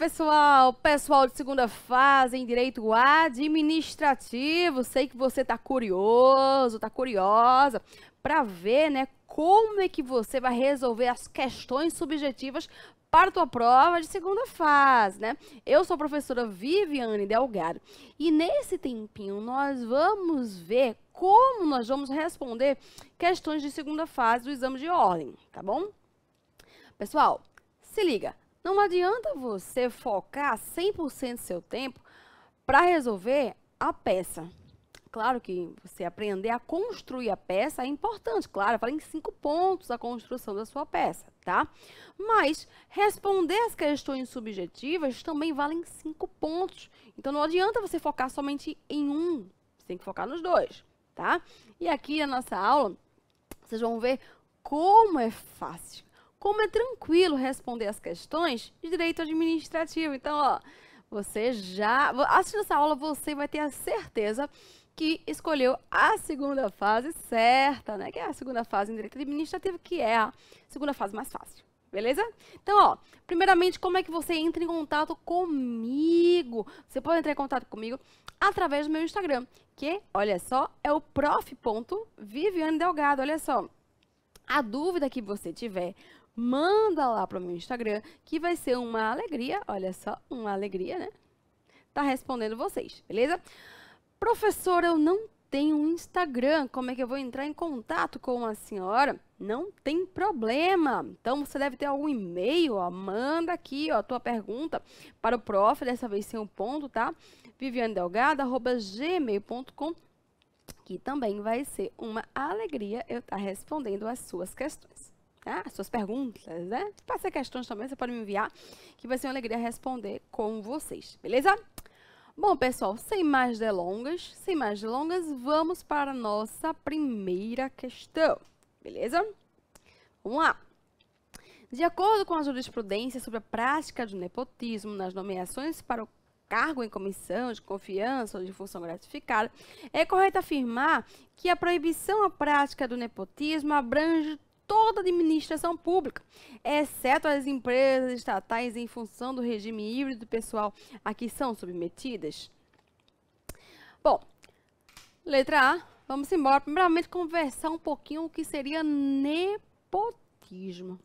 pessoal! Pessoal de segunda fase em direito administrativo, sei que você tá curioso, tá curiosa para ver, né, como é que você vai resolver as questões subjetivas para a tua prova de segunda fase, né? Eu sou a professora Viviane Delgado e nesse tempinho nós vamos ver como nós vamos responder questões de segunda fase do exame de ordem, tá bom? Pessoal, se liga, não adianta você focar 100% do seu tempo para resolver a peça. Claro que você aprender a construir a peça é importante, claro, fala em cinco pontos a construção da sua peça, tá? Mas responder as questões subjetivas também valem cinco pontos. Então não adianta você focar somente em um, você tem que focar nos dois, tá? E aqui na nossa aula, vocês vão ver como é fácil como é tranquilo responder as questões de direito administrativo. Então, ó, você já. Assistindo essa aula, você vai ter a certeza que escolheu a segunda fase certa, né? Que é a segunda fase em direito administrativo, que é a segunda fase mais fácil. Beleza? Então, ó, primeiramente, como é que você entra em contato comigo? Você pode entrar em contato comigo através do meu Instagram, que, olha só, é o prof.viviane Delgado, olha só. A dúvida que você tiver manda lá para o meu Instagram, que vai ser uma alegria, olha só, uma alegria, né? Tá respondendo vocês, beleza? Professor, eu não tenho um Instagram, como é que eu vou entrar em contato com a senhora? Não tem problema. Então você deve ter algum e-mail, ó, manda aqui, ó, a tua pergunta para o prof, dessa vez sem o um ponto, tá? @gmail.com, que também vai ser uma alegria eu estar tá respondendo as suas questões as ah, Suas perguntas, né? Se passar questões também, você pode me enviar, que vai ser uma alegria responder com vocês, beleza? Bom, pessoal, sem mais delongas, sem mais delongas, vamos para a nossa primeira questão, beleza? Vamos lá. De acordo com a jurisprudência sobre a prática do nepotismo nas nomeações para o cargo em comissão de confiança ou de função gratificada, é correto afirmar que a proibição à prática do nepotismo abrange toda a administração pública, exceto as empresas estatais em função do regime híbrido pessoal a que são submetidas? Bom, letra A, vamos embora. Primeiramente, conversar um pouquinho o que seria nepotismo.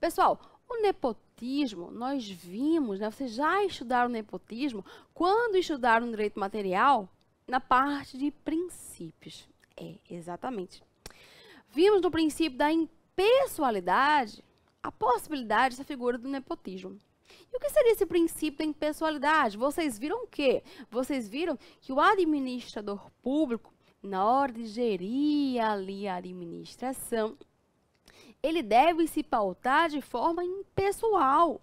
Pessoal, o nepotismo, nós vimos, né, vocês já estudaram nepotismo quando estudaram direito material na parte de princípios. É, exatamente vimos no princípio da impessoalidade a possibilidade dessa figura do nepotismo. E o que seria esse princípio da impessoalidade? Vocês viram o quê? Vocês viram que o administrador público, na hora de gerir ali a administração, ele deve se pautar de forma impessoal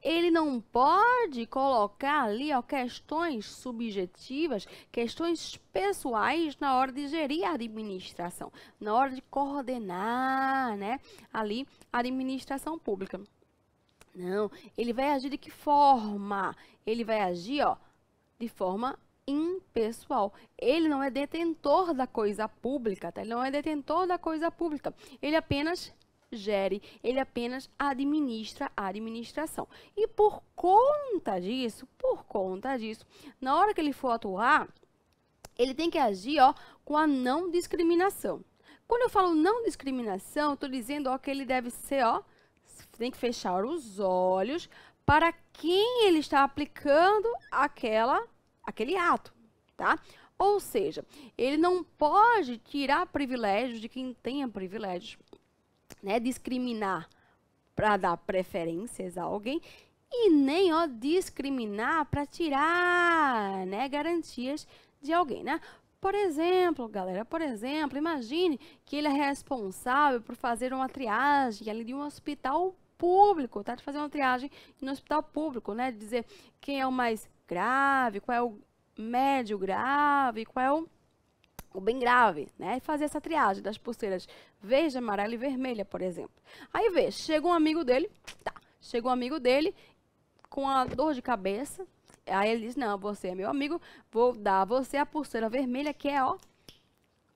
ele não pode colocar ali ó, questões subjetivas, questões pessoais na hora de gerir a administração, na hora de coordenar né, ali a administração pública. Não, ele vai agir de que forma? Ele vai agir ó, de forma impessoal. Ele não é detentor da coisa pública, tá? Ele não é detentor da coisa pública. Ele apenas gere, ele apenas administra a administração. E por conta disso, por conta disso, na hora que ele for atuar, ele tem que agir ó, com a não discriminação. Quando eu falo não discriminação, estou dizendo ó, que ele deve ser, ó, tem que fechar os olhos para quem ele está aplicando aquela, aquele ato, tá? Ou seja, ele não pode tirar privilégios de quem tenha privilégios né, discriminar para dar preferências a alguém e nem ó, discriminar para tirar né, garantias de alguém. Né? Por exemplo, galera, por exemplo, imagine que ele é responsável por fazer uma triagem ali de um hospital público, tá? De fazer uma triagem no hospital público, né? De dizer quem é o mais grave, qual é o médio grave, qual é o ou bem grave, né? E fazer essa triagem das pulseiras verde, amarela e vermelha, por exemplo. Aí vê, chega um amigo dele, tá, chega um amigo dele com a dor de cabeça, aí ele diz, não, você é meu amigo, vou dar a você a pulseira vermelha, que é, ó,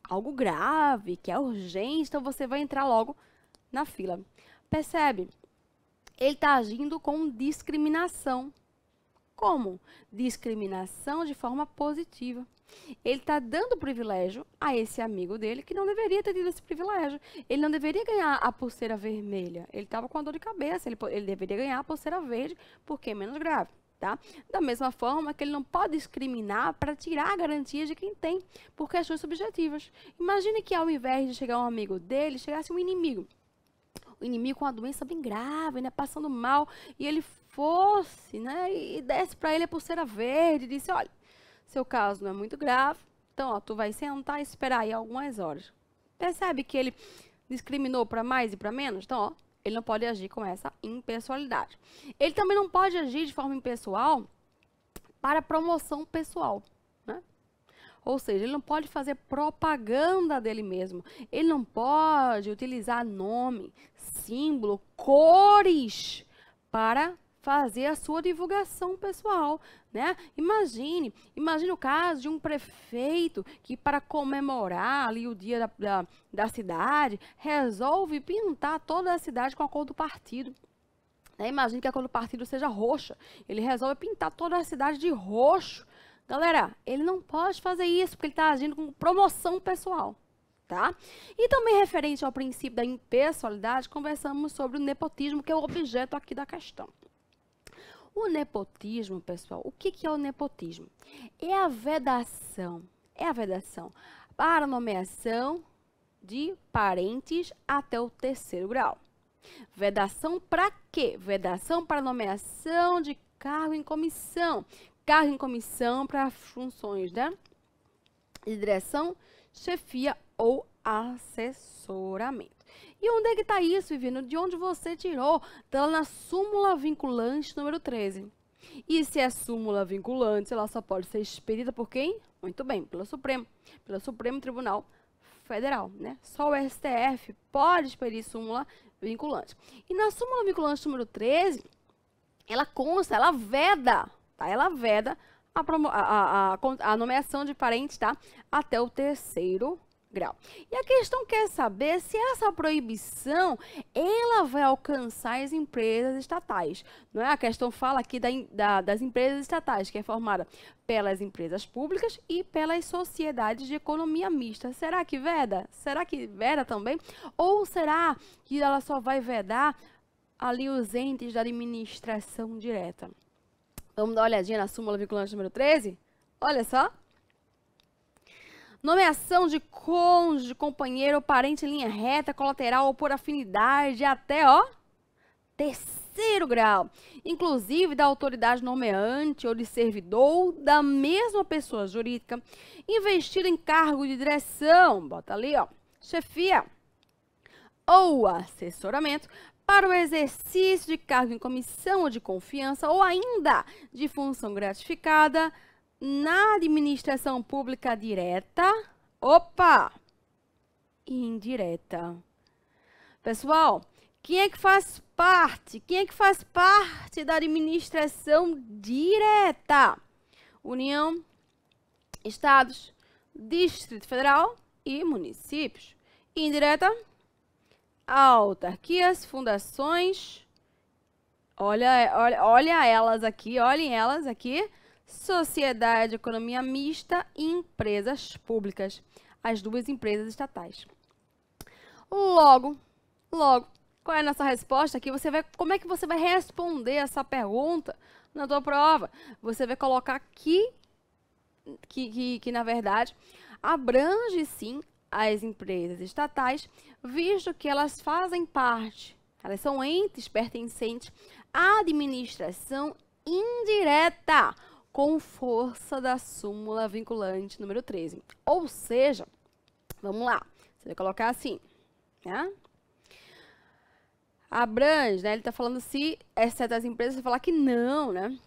algo grave, que é urgente, então você vai entrar logo na fila. Percebe? Ele está agindo com discriminação. Como? Discriminação de forma positiva. Ele está dando privilégio a esse amigo dele que não deveria ter tido esse privilégio. Ele não deveria ganhar a pulseira vermelha. Ele estava com a dor de cabeça. Ele, ele deveria ganhar a pulseira verde porque é menos grave. Tá? Da mesma forma que ele não pode discriminar para tirar a garantia de quem tem, por questões subjetivas. Imagine que ao invés de chegar um amigo dele, chegasse um inimigo. O inimigo com uma doença bem grave, né, passando mal, e ele fosse, né, e desse para ele a pulseira verde, e disse, olha, seu caso não é muito grave, então ó, tu vai sentar e esperar aí algumas horas. Percebe que ele discriminou para mais e para menos? Então, ó, ele não pode agir com essa impessoalidade. Ele também não pode agir de forma impessoal para promoção pessoal. Né? Ou seja, ele não pode fazer propaganda dele mesmo. Ele não pode utilizar nome, símbolo, cores para fazer a sua divulgação pessoal, né? Imagine, imagine o caso de um prefeito que para comemorar ali o dia da, da, da cidade, resolve pintar toda a cidade com a cor do partido. Né? Imagine que a cor do partido seja roxa, ele resolve pintar toda a cidade de roxo. Galera, ele não pode fazer isso porque ele está agindo com promoção pessoal. Tá? E também referente ao princípio da impessoalidade, conversamos sobre o nepotismo, que é o objeto aqui da questão. O nepotismo, pessoal, o que, que é o nepotismo? É a vedação, é a vedação para nomeação de parentes até o terceiro grau. Vedação para quê? Vedação para nomeação de cargo em comissão. Cargo em comissão para funções né? de direção, chefia ou assessoramento. E onde é que está isso, Viviano? De onde você tirou? Está lá na súmula vinculante número 13. E se é súmula vinculante, ela só pode ser expedida por quem? Muito bem, pelo Supremo, pelo Supremo Tribunal Federal, né? Só o STF pode expedir súmula vinculante. E na súmula vinculante número 13, ela consta, ela veda, tá? Ela veda a, a, a, a nomeação de parente tá? Até o terceiro grau. E a questão quer é saber se essa proibição ela vai alcançar as empresas estatais. Não é? A questão fala aqui da, da, das empresas estatais, que é formada pelas empresas públicas e pelas sociedades de economia mista. Será que veda? Será que veda também? Ou será que ela só vai vedar ali os entes da administração direta? Vamos dar uma olhadinha na súmula vinculante número 13? Olha só. Nomeação de cônjuge, companheiro ou parente em linha reta, colateral ou por afinidade, até, ó, terceiro grau. Inclusive da autoridade nomeante ou de servidor da mesma pessoa jurídica, investido em cargo de direção, bota ali, ó, chefia ou assessoramento para o exercício de cargo em comissão ou de confiança ou ainda de função gratificada na administração pública direta, opa, indireta. Pessoal, quem é que faz parte? Quem é que faz parte da administração direta? União, estados, Distrito Federal e municípios. Indireta, autarquias, fundações. Olha, olha, olha elas aqui, olhem elas aqui sociedade, economia mista e empresas públicas, as duas empresas estatais. Logo, logo, qual é a nossa resposta aqui? Você vai, como é que você vai responder essa pergunta na tua prova? Você vai colocar aqui que, que, que na verdade abrange sim as empresas estatais, visto que elas fazem parte, elas são entes pertencentes à administração indireta com força da súmula vinculante número 13. Ou seja, vamos lá, você vai colocar assim, né? Abrange, né? Ele está falando se, exceto é as empresas, você falar que não, né?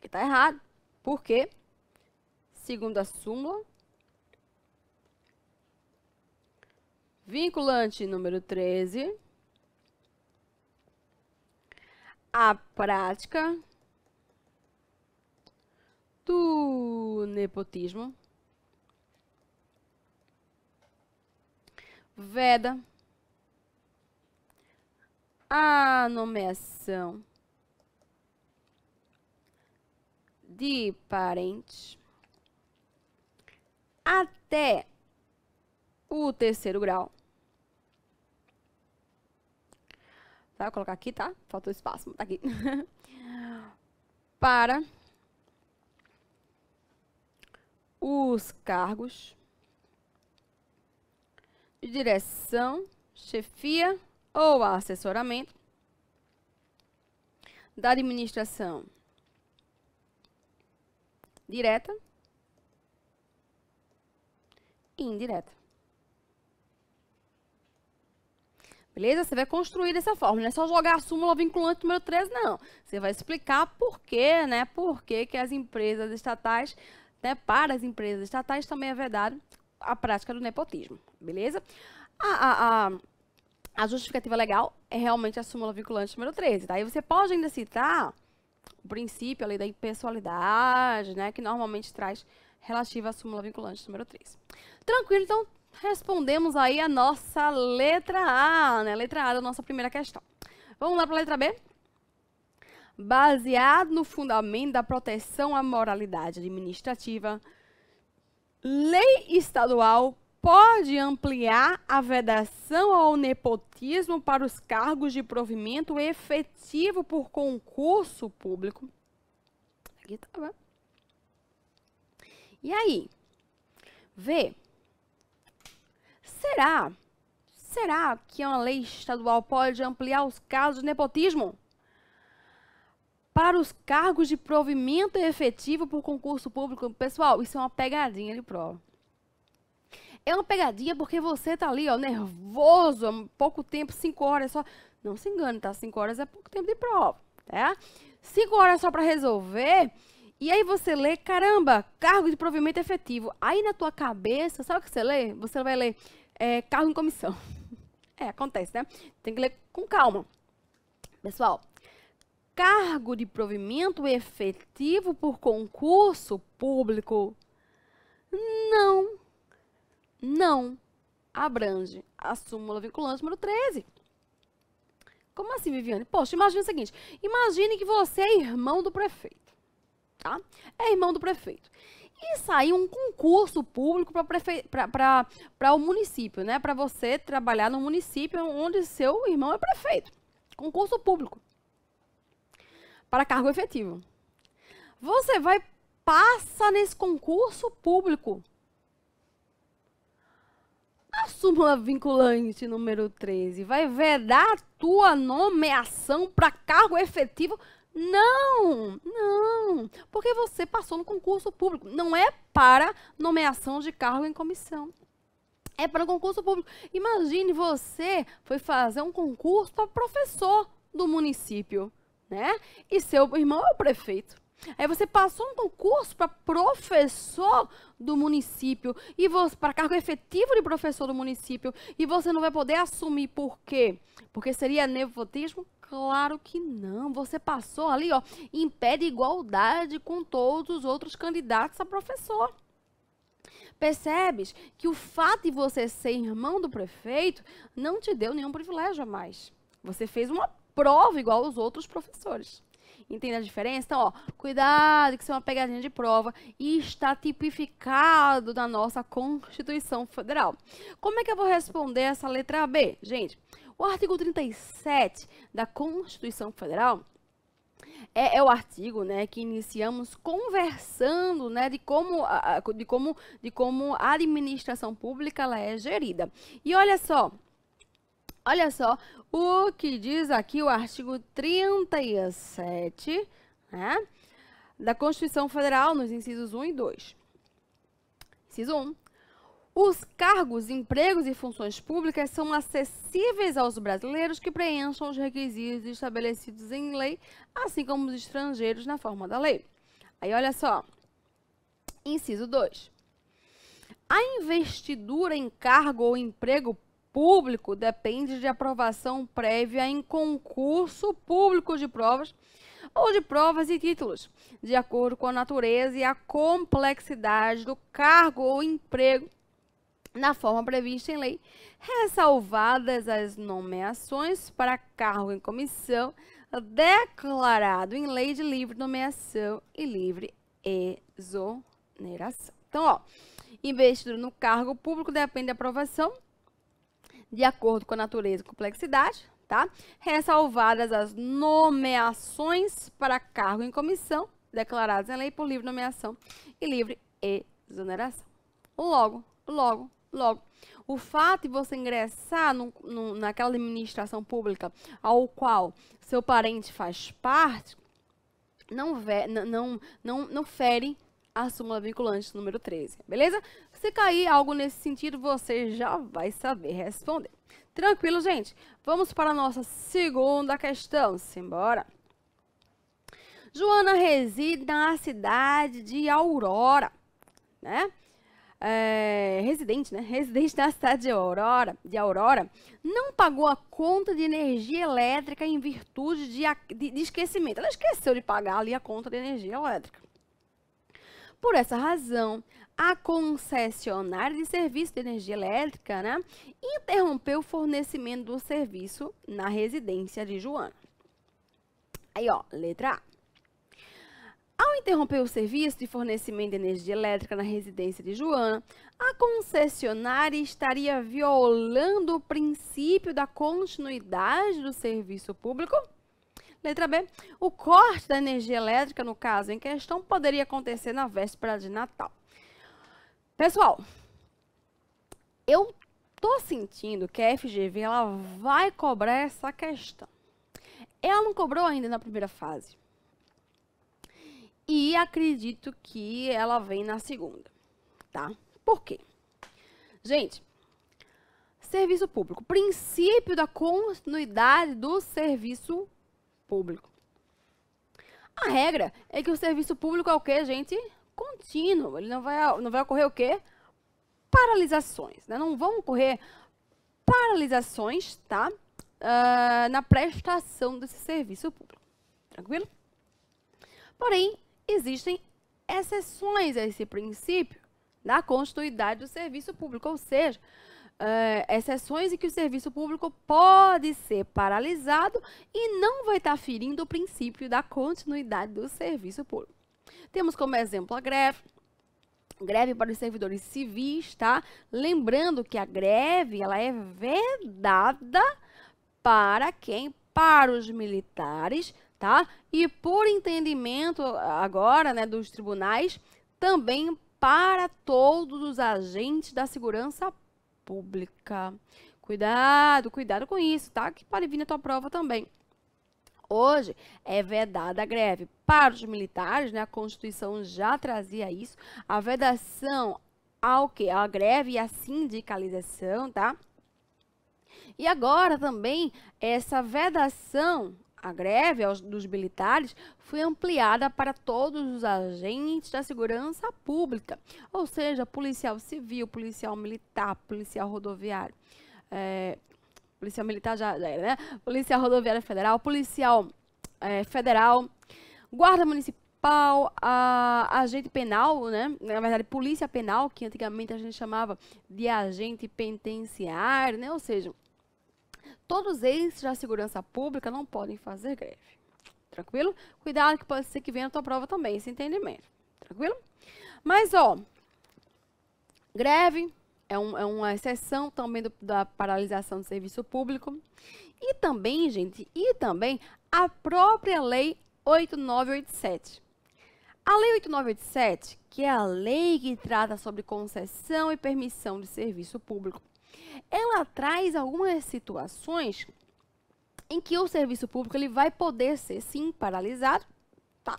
Que está errado. Por quê? Segundo a súmula, vinculante número 13, a prática do nepotismo veda a nomeação de parentes até o terceiro grau Tá? Vou colocar aqui, tá? Faltou espaço, tá aqui. Para os cargos de direção, chefia ou assessoramento da administração direta e indireta. Beleza? Você vai construir dessa forma. Não é só jogar a súmula vinculante número 13, não. Você vai explicar por quê, né? Por que, que as empresas estatais, né? Para as empresas estatais também é verdade a prática do nepotismo. Beleza? A, a, a, a justificativa legal é realmente a súmula vinculante número 13. Daí tá? você pode ainda citar o princípio ali da impessoalidade, né? Que normalmente traz relativa à súmula vinculante número 13. Tranquilo, então respondemos aí a nossa letra A, né? Letra A da nossa primeira questão. Vamos lá para a letra B? Baseado no fundamento da proteção à moralidade administrativa, lei estadual pode ampliar a vedação ao nepotismo para os cargos de provimento efetivo por concurso público. Aqui estava. Tá, né? E aí? Vê. Será? Será que uma lei estadual pode ampliar os casos de nepotismo? Para os cargos de provimento efetivo por concurso público, pessoal, isso é uma pegadinha de prova. É uma pegadinha porque você tá ali, ó, nervoso, há pouco tempo, cinco horas só. Não se engane, tá? cinco horas é pouco tempo de prova, tá? Cinco horas só para resolver. E aí você lê, caramba, cargo de provimento efetivo. Aí na tua cabeça, sabe o que você lê? Você vai ler é, cargo em comissão. É, acontece, né? Tem que ler com calma. Pessoal, cargo de provimento efetivo por concurso público não, não abrange a súmula vinculante número 13. Como assim, Viviane? Poxa, imagine o seguinte: imagine que você é irmão do prefeito, tá? É irmão do prefeito e sair um concurso público para o município, né? Para você trabalhar no município onde seu irmão é prefeito. Concurso público. Para cargo efetivo. Você vai, passa nesse concurso público. A súmula vinculante número 13 vai vedar a tua nomeação para cargo efetivo não, não, porque você passou no concurso público. Não é para nomeação de cargo em comissão. É para um concurso público. Imagine você foi fazer um concurso para professor do município, né? E seu irmão é o prefeito. Aí você passou um concurso para professor do município e para cargo efetivo de professor do município e você não vai poder assumir por quê? Porque seria nepotismo? Claro que não. Você passou ali, ó, impede igualdade com todos os outros candidatos a professor. Percebes que o fato de você ser irmão do prefeito não te deu nenhum privilégio a mais. Você fez uma prova igual aos outros professores. Entende a diferença? Então, ó, cuidado, que isso é uma pegadinha de prova e está tipificado na nossa Constituição Federal. Como é que eu vou responder essa letra B? Gente, o artigo 37 da Constituição Federal é, é, o artigo né, que iniciamos conversando né, de, como, de, como, de como a administração pública ela é gerida. E olha só, Olha só o que diz aqui o artigo 37 né, da Constituição Federal, nos incisos 1 e 2. Inciso 1. Os cargos, empregos e funções públicas são acessíveis aos brasileiros que preencham os requisitos estabelecidos em lei, assim como os estrangeiros na forma da lei. Aí olha só. Inciso 2. A investidura em cargo ou emprego público depende de aprovação prévia em concurso público de provas ou de provas e títulos, de acordo com a natureza e a complexidade do cargo ou emprego na forma prevista em lei, ressalvadas as nomeações para cargo em comissão declarado em lei de livre nomeação e livre exoneração. Então, ó, investido no cargo público depende da aprovação de acordo com a natureza e complexidade, tá? Ressalvadas as nomeações para cargo em comissão, declaradas em lei por livre nomeação e livre exoneração. Logo, logo, logo, o fato de você ingressar no, no, naquela administração pública ao qual seu parente faz parte, não, ve, não, não, não fere a súmula vinculante número 13, beleza? Se cair algo nesse sentido, você já vai saber responder. Tranquilo, gente? Vamos para a nossa segunda questão. Simbora. Joana reside na cidade de Aurora, né? É, residente, né? Residente da cidade de Aurora, de Aurora, não pagou a conta de energia elétrica em virtude de, de, de esquecimento. Ela esqueceu de pagar ali a conta de energia elétrica. Por essa razão, a concessionária de serviço de energia elétrica né, interrompeu o fornecimento do serviço na residência de Joana. Aí, ó, letra A. Ao interromper o serviço de fornecimento de energia elétrica na residência de Joana, a concessionária estaria violando o princípio da continuidade do serviço público? Letra B. O corte da energia elétrica, no caso em questão, poderia acontecer na véspera de Natal. Pessoal, eu tô sentindo que a FGV ela vai cobrar essa questão. Ela não cobrou ainda na primeira fase. E acredito que ela vem na segunda, tá? Por quê? Gente, serviço público, princípio da continuidade do serviço público. A regra é que o serviço público é o quê, gente? contínuo. Ele não vai, não vai ocorrer o quê? Paralisações. Né? Não vão ocorrer paralisações, tá? Uh, na prestação desse serviço público. Tranquilo? Porém, existem exceções a esse princípio da continuidade do serviço público, ou seja, uh, exceções em que o serviço público pode ser paralisado e não vai estar ferindo o princípio da continuidade do serviço público. Temos como exemplo a greve, greve para os servidores civis, tá? Lembrando que a greve, ela é vedada para quem? Para os militares, tá? E por entendimento agora, né, dos tribunais, também para todos os agentes da segurança pública. Cuidado, cuidado com isso, tá? Que pode vir na tua prova também. Hoje é vedada a greve. Para os militares, né, a Constituição já trazia isso, a vedação ao que? A greve e a sindicalização, tá? E agora também essa vedação à greve aos, dos militares foi ampliada para todos os agentes da segurança pública, ou seja, policial civil, policial militar, policial rodoviário. É, policial militar já, já era, né? Policial rodoviária federal, policial é, eh, federal, guarda municipal, a, agente penal, né? Na verdade, polícia penal, que antigamente a gente chamava de agente penitenciário, né? Ou seja, todos eles da segurança pública não podem fazer greve. Tranquilo? Cuidado que pode ser que venha a tua prova também, esse entendimento. Tranquilo? Mas, ó, greve, é, um, é uma exceção também do, da paralisação do serviço público. E também, gente, e também a própria Lei 8987. A Lei 8987, que é a lei que trata sobre concessão e permissão de serviço público, ela traz algumas situações em que o serviço público ele vai poder ser sim paralisado, tá?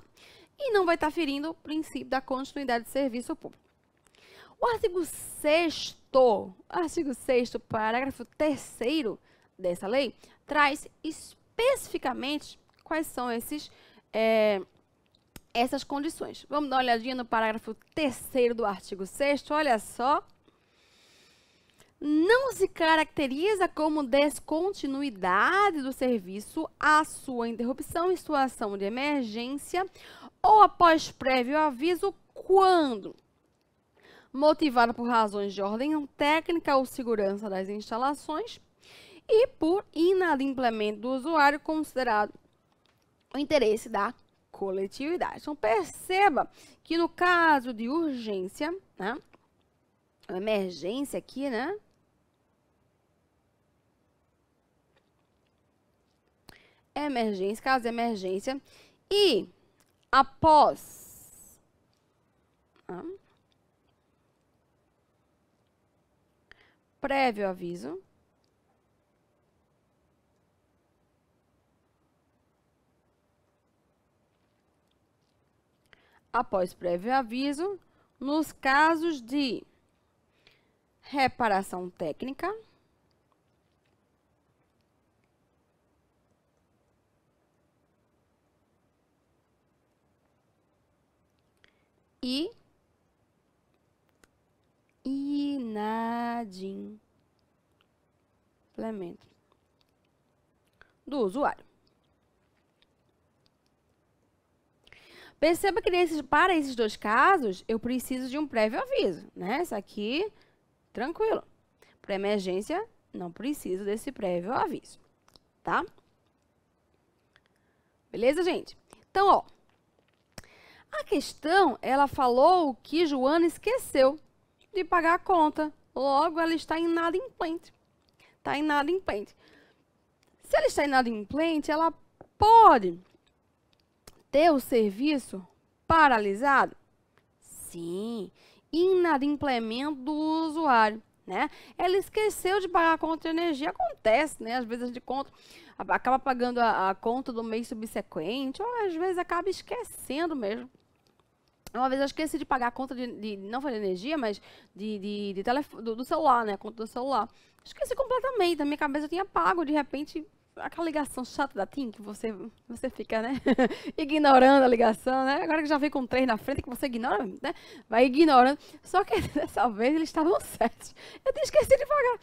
E não vai estar tá ferindo o princípio da continuidade de serviço público. O artigo 6 artigo 6 parágrafo 3 dessa lei, traz especificamente quais são esses, é, essas condições. Vamos dar uma olhadinha no parágrafo 3 do artigo 6 olha só. Não se caracteriza como descontinuidade do serviço a sua interrupção em situação de emergência ou após prévio aviso quando motivada por razões de ordem técnica ou segurança das instalações e por inadimplemento do usuário considerado o interesse da coletividade. Então, perceba que no caso de urgência, né, emergência aqui, né, emergência, caso de emergência, e após... Né, prévio aviso. Após prévio aviso, nos casos de reparação técnica, e inadimplemento do usuário. Perceba que nesses, para esses dois casos, eu preciso de um prévio aviso, né? Isso aqui, tranquilo. Para emergência, não preciso desse prévio aviso, tá? Beleza, gente? Então, ó, a questão, ela falou que Joana esqueceu de pagar a conta. Logo, ela está inadimplente. Está inadimplente. Se ela está inadimplente, ela pode ter o serviço paralisado? Sim, inadimplemento do usuário. Né? Ela esqueceu de pagar a conta de energia, acontece, né? Às vezes a gente conta, acaba pagando a, a conta do mês subsequente, ou às vezes acaba esquecendo mesmo. Uma vez eu esqueci de pagar a conta de, de não foi de energia, mas de, de, de telefone, do, do, celular, né? A conta do celular. Esqueci completamente, na minha cabeça eu tinha pago, de repente, aquela ligação chata da TIM, que você, você fica, né? ignorando a ligação, né? Agora que já vem com três na frente, que você ignora, né? Vai ignorando. Só que dessa vez eles estavam certos. Eu tinha esquecido de pagar.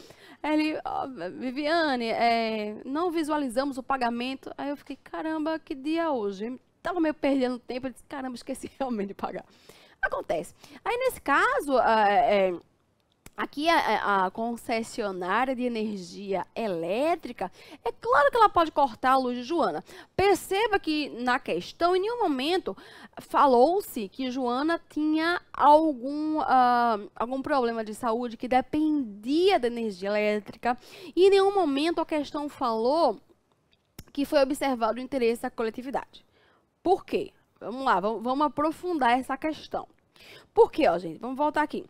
ele, oh, Viviane, é, não visualizamos o pagamento. Aí eu fiquei, caramba, que dia hoje? tava meio perdendo tempo, eu disse, caramba, esqueci realmente de pagar. Acontece. Aí, nesse caso, ah, é, é, aqui a, é, é a, concessionária de energia elétrica, é claro que ela pode cortar a luz de Joana. Perceba que na questão, em nenhum momento, falou-se que Joana tinha algum, uh, algum problema de saúde que dependia da energia elétrica. E em nenhum momento a questão falou que foi observado o interesse da coletividade. Por quê? Vamos lá, vamos, vamos aprofundar essa questão. Por quê, ó, gente? Vamos voltar aqui.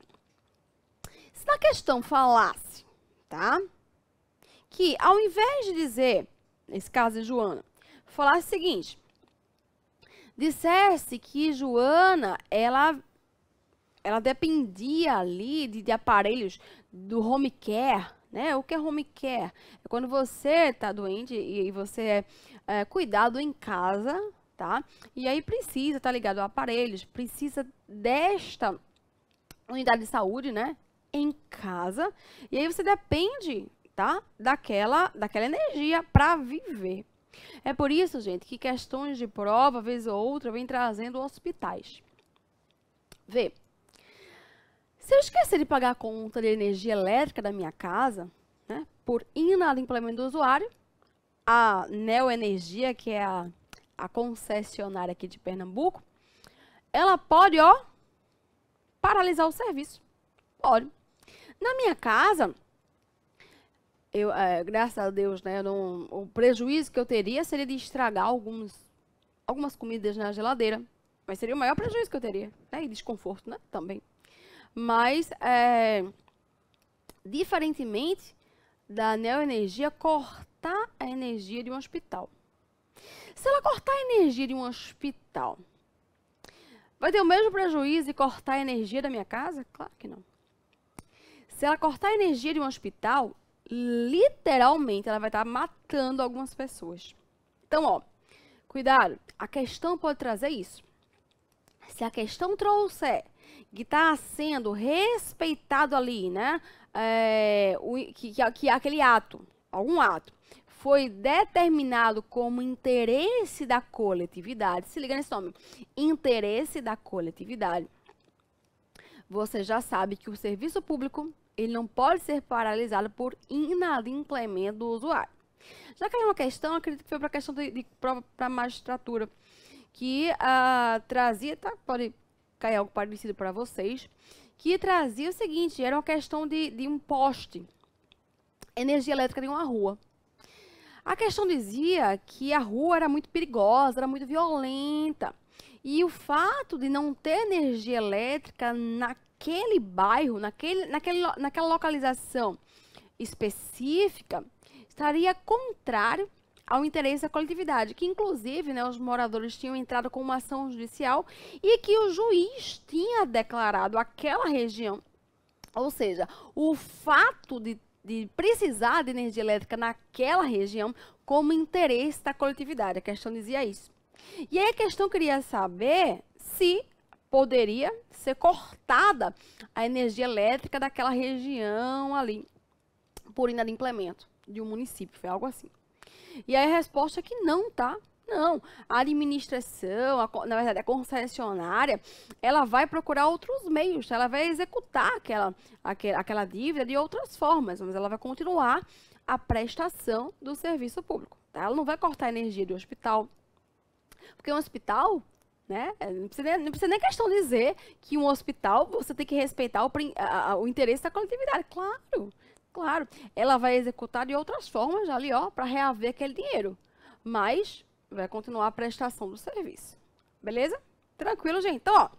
Se na questão falasse, tá? Que ao invés de dizer, nesse caso em é Joana, falasse o seguinte: dissesse que Joana, ela ela dependia ali de, de, aparelhos do home care, né? O que é home care? É quando você está doente e, e você é, é, cuidado em casa, tá? E aí precisa tá ligado a aparelhos, precisa desta unidade de saúde, né? Em casa. E aí você depende, tá? Daquela, daquela energia para viver. É por isso, gente, que questões de prova, vez ou outra, vem trazendo hospitais. Vê. Se eu esquecer de pagar a conta de energia elétrica da minha casa, né, por inadimplemento do usuário, a neoenergia que é a a concessionária aqui de Pernambuco, ela pode, ó, paralisar o serviço. Pode. Na minha casa, eu, é, graças a Deus, né, não, o prejuízo que eu teria seria de estragar alguns, algumas comidas na geladeira. Mas seria o maior prejuízo que eu teria, né, e desconforto, né, também. Mas, é, diferentemente da neoenergia, cortar a energia de um hospital. Se ela cortar a energia de um hospital, vai ter o mesmo prejuízo e cortar a energia da minha casa? Claro que não. Se ela cortar a energia de um hospital, literalmente ela vai estar matando algumas pessoas. Então, ó, cuidado, a questão pode trazer isso. Se a questão trouxer que está sendo respeitado ali, né, é, o, que, que, que é aquele ato, algum ato, foi determinado como interesse da coletividade, se liga nesse nome, interesse da coletividade, você já sabe que o serviço público ele não pode ser paralisado por inadimplemento do usuário. Já caiu é uma questão, acredito que foi para a questão de, de prova para magistratura, que uh, trazia, tá, pode cair algo parecido para vocês, que trazia o seguinte, era uma questão de, de um poste, energia elétrica de uma rua. A questão dizia que a rua era muito perigosa, era muito violenta. E o fato de não ter energia elétrica naquele bairro, naquele, naquele, naquela localização específica, estaria contrário ao interesse da coletividade, que inclusive né, os moradores tinham entrado com uma ação judicial e que o juiz tinha declarado aquela região. Ou seja, o fato de de precisar de energia elétrica naquela região como interesse da coletividade. A questão dizia isso. E aí a questão queria saber se poderia ser cortada a energia elétrica daquela região ali por inadimplemento de um município, foi algo assim. E aí a resposta é que não, tá? Não, a administração, a, na verdade a concessionária, ela vai procurar outros meios, ela vai executar aquela, aquela, aquela dívida de outras formas, mas ela vai continuar a prestação do serviço público. Tá? Ela não vai cortar a energia do hospital, porque um hospital né? É, não precisa, nem, não precisa nem questão dizer que um hospital você tem que respeitar o, a, a, o interesse da coletividade. Claro, claro. Ela vai executar de outras formas ali, ó, para reaver aquele dinheiro. Mas vai continuar a prestação do serviço. Beleza? Tranquilo, gente? Então, ó,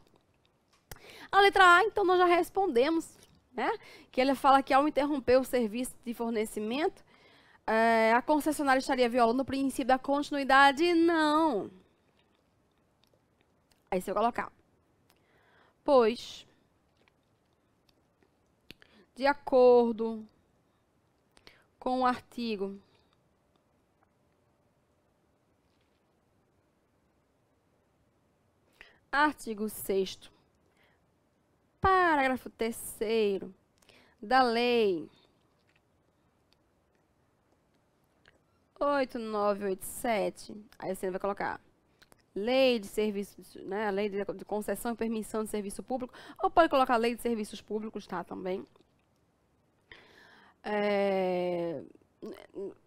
a letra A, então, nós já respondemos, né? Que ele fala que ao interromper o serviço de fornecimento, é, a concessionária estaria violando o princípio da continuidade? Não. Aí, se eu colocar, pois, de acordo com o artigo Artigo 6 Parágrafo 3 da Lei 8987, aí você vai colocar Lei de Serviços, né, Lei de, de Concessão e Permissão de Serviço Público, ou pode colocar Lei de Serviços Públicos, tá, também. É,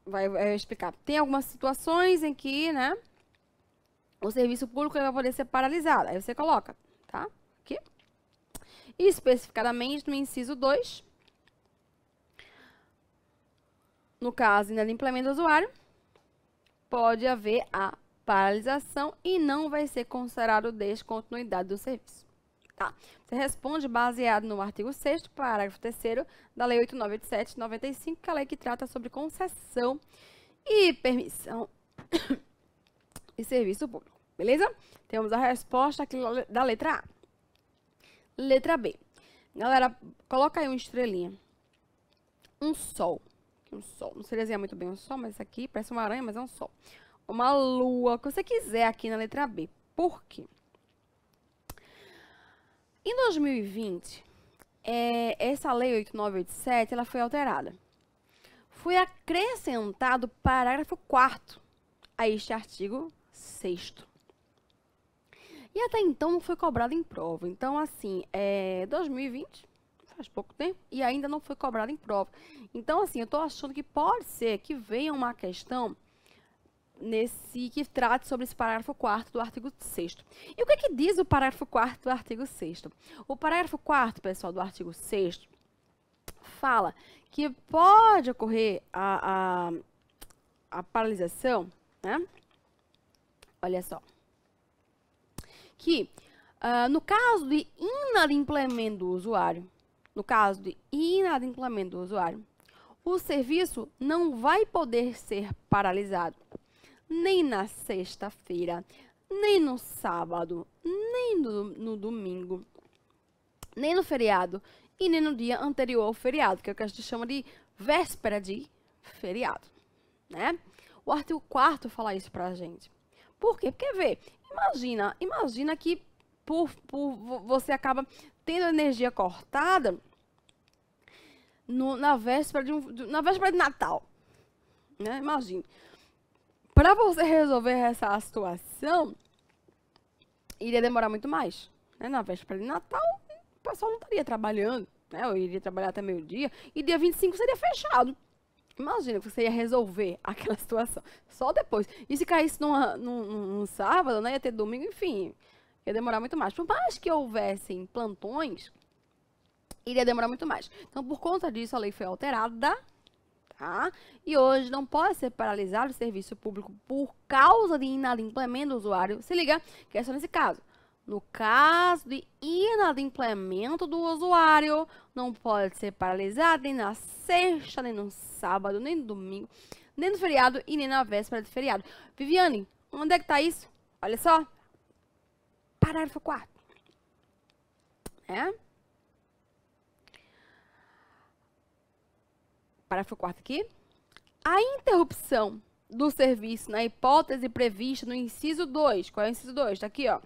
vai, vai explicar. Tem algumas situações em que, né, o serviço público vai poder ser paralisado. Aí você coloca, tá? Aqui. E especificadamente no inciso 2, no caso ainda implementa o usuário, pode haver a paralisação e não vai ser considerado descontinuidade do serviço. Tá. Você responde baseado no artigo 6 parágrafo 3 da Lei 8987-95, que é a lei que trata sobre concessão e permissão e serviço público. Beleza? Temos a resposta aqui da letra A. Letra B. Galera, coloca aí uma estrelinha. Um sol. Um sol. Não seria assim muito bem um sol, mas isso aqui parece uma aranha, mas é um sol. Uma lua, o que você quiser aqui na letra B. Por quê? Em 2020, é, essa lei 8987, ela foi alterada. Foi acrescentado o parágrafo 4 a este artigo sexto. E até então não foi cobrado em prova. Então, assim, é 2020, faz pouco tempo, e ainda não foi cobrado em prova. Então, assim, eu estou achando que pode ser que venha uma questão nesse que trate sobre esse parágrafo 4 do artigo 6 E o que, é que diz o parágrafo 4 do artigo 6 O parágrafo 4, pessoal, do artigo 6 fala que pode ocorrer a, a, a paralisação, né? Olha só. Que uh, no caso de inadimplemento do usuário, no caso de inadimplemento do usuário, o serviço não vai poder ser paralisado nem na sexta-feira, nem no sábado, nem no, no, domingo, nem no feriado e nem no dia anterior ao feriado, que é o que a gente chama de véspera de feriado, né? O artigo 4 fala isso pra gente. Por quê? Porque vê, imagina, imagina que por, por você acaba tendo energia cortada no, na véspera de um, na véspera de Natal, né? Imagine. Para você resolver essa situação, iria demorar muito mais. Né? Na véspera de Natal, o pessoal não estaria trabalhando, né? Eu iria trabalhar até meio-dia. E dia 25 seria fechado. Imagina, você ia resolver aquela situação só depois. E se caísse numa, num, num sábado, né? Ia ter domingo, enfim. Ia demorar muito mais. Por mais que houvessem plantões, iria demorar muito mais. Então, por conta disso, a lei foi alterada, tá? E hoje não pode ser paralisado o serviço público por causa de inadimplemento do usuário. Se liga que é só nesse caso. No caso de inadimplemento do usuário, não pode ser paralisado nem na sexta, nem no sábado, nem no domingo, nem no feriado e nem na véspera de feriado. Viviane, onde é que tá isso? Olha só. Parágrafo 4. Né? Parágrafo 4 aqui. A interrupção do serviço na hipótese prevista no inciso 2. Qual é o inciso 2? Está aqui, ó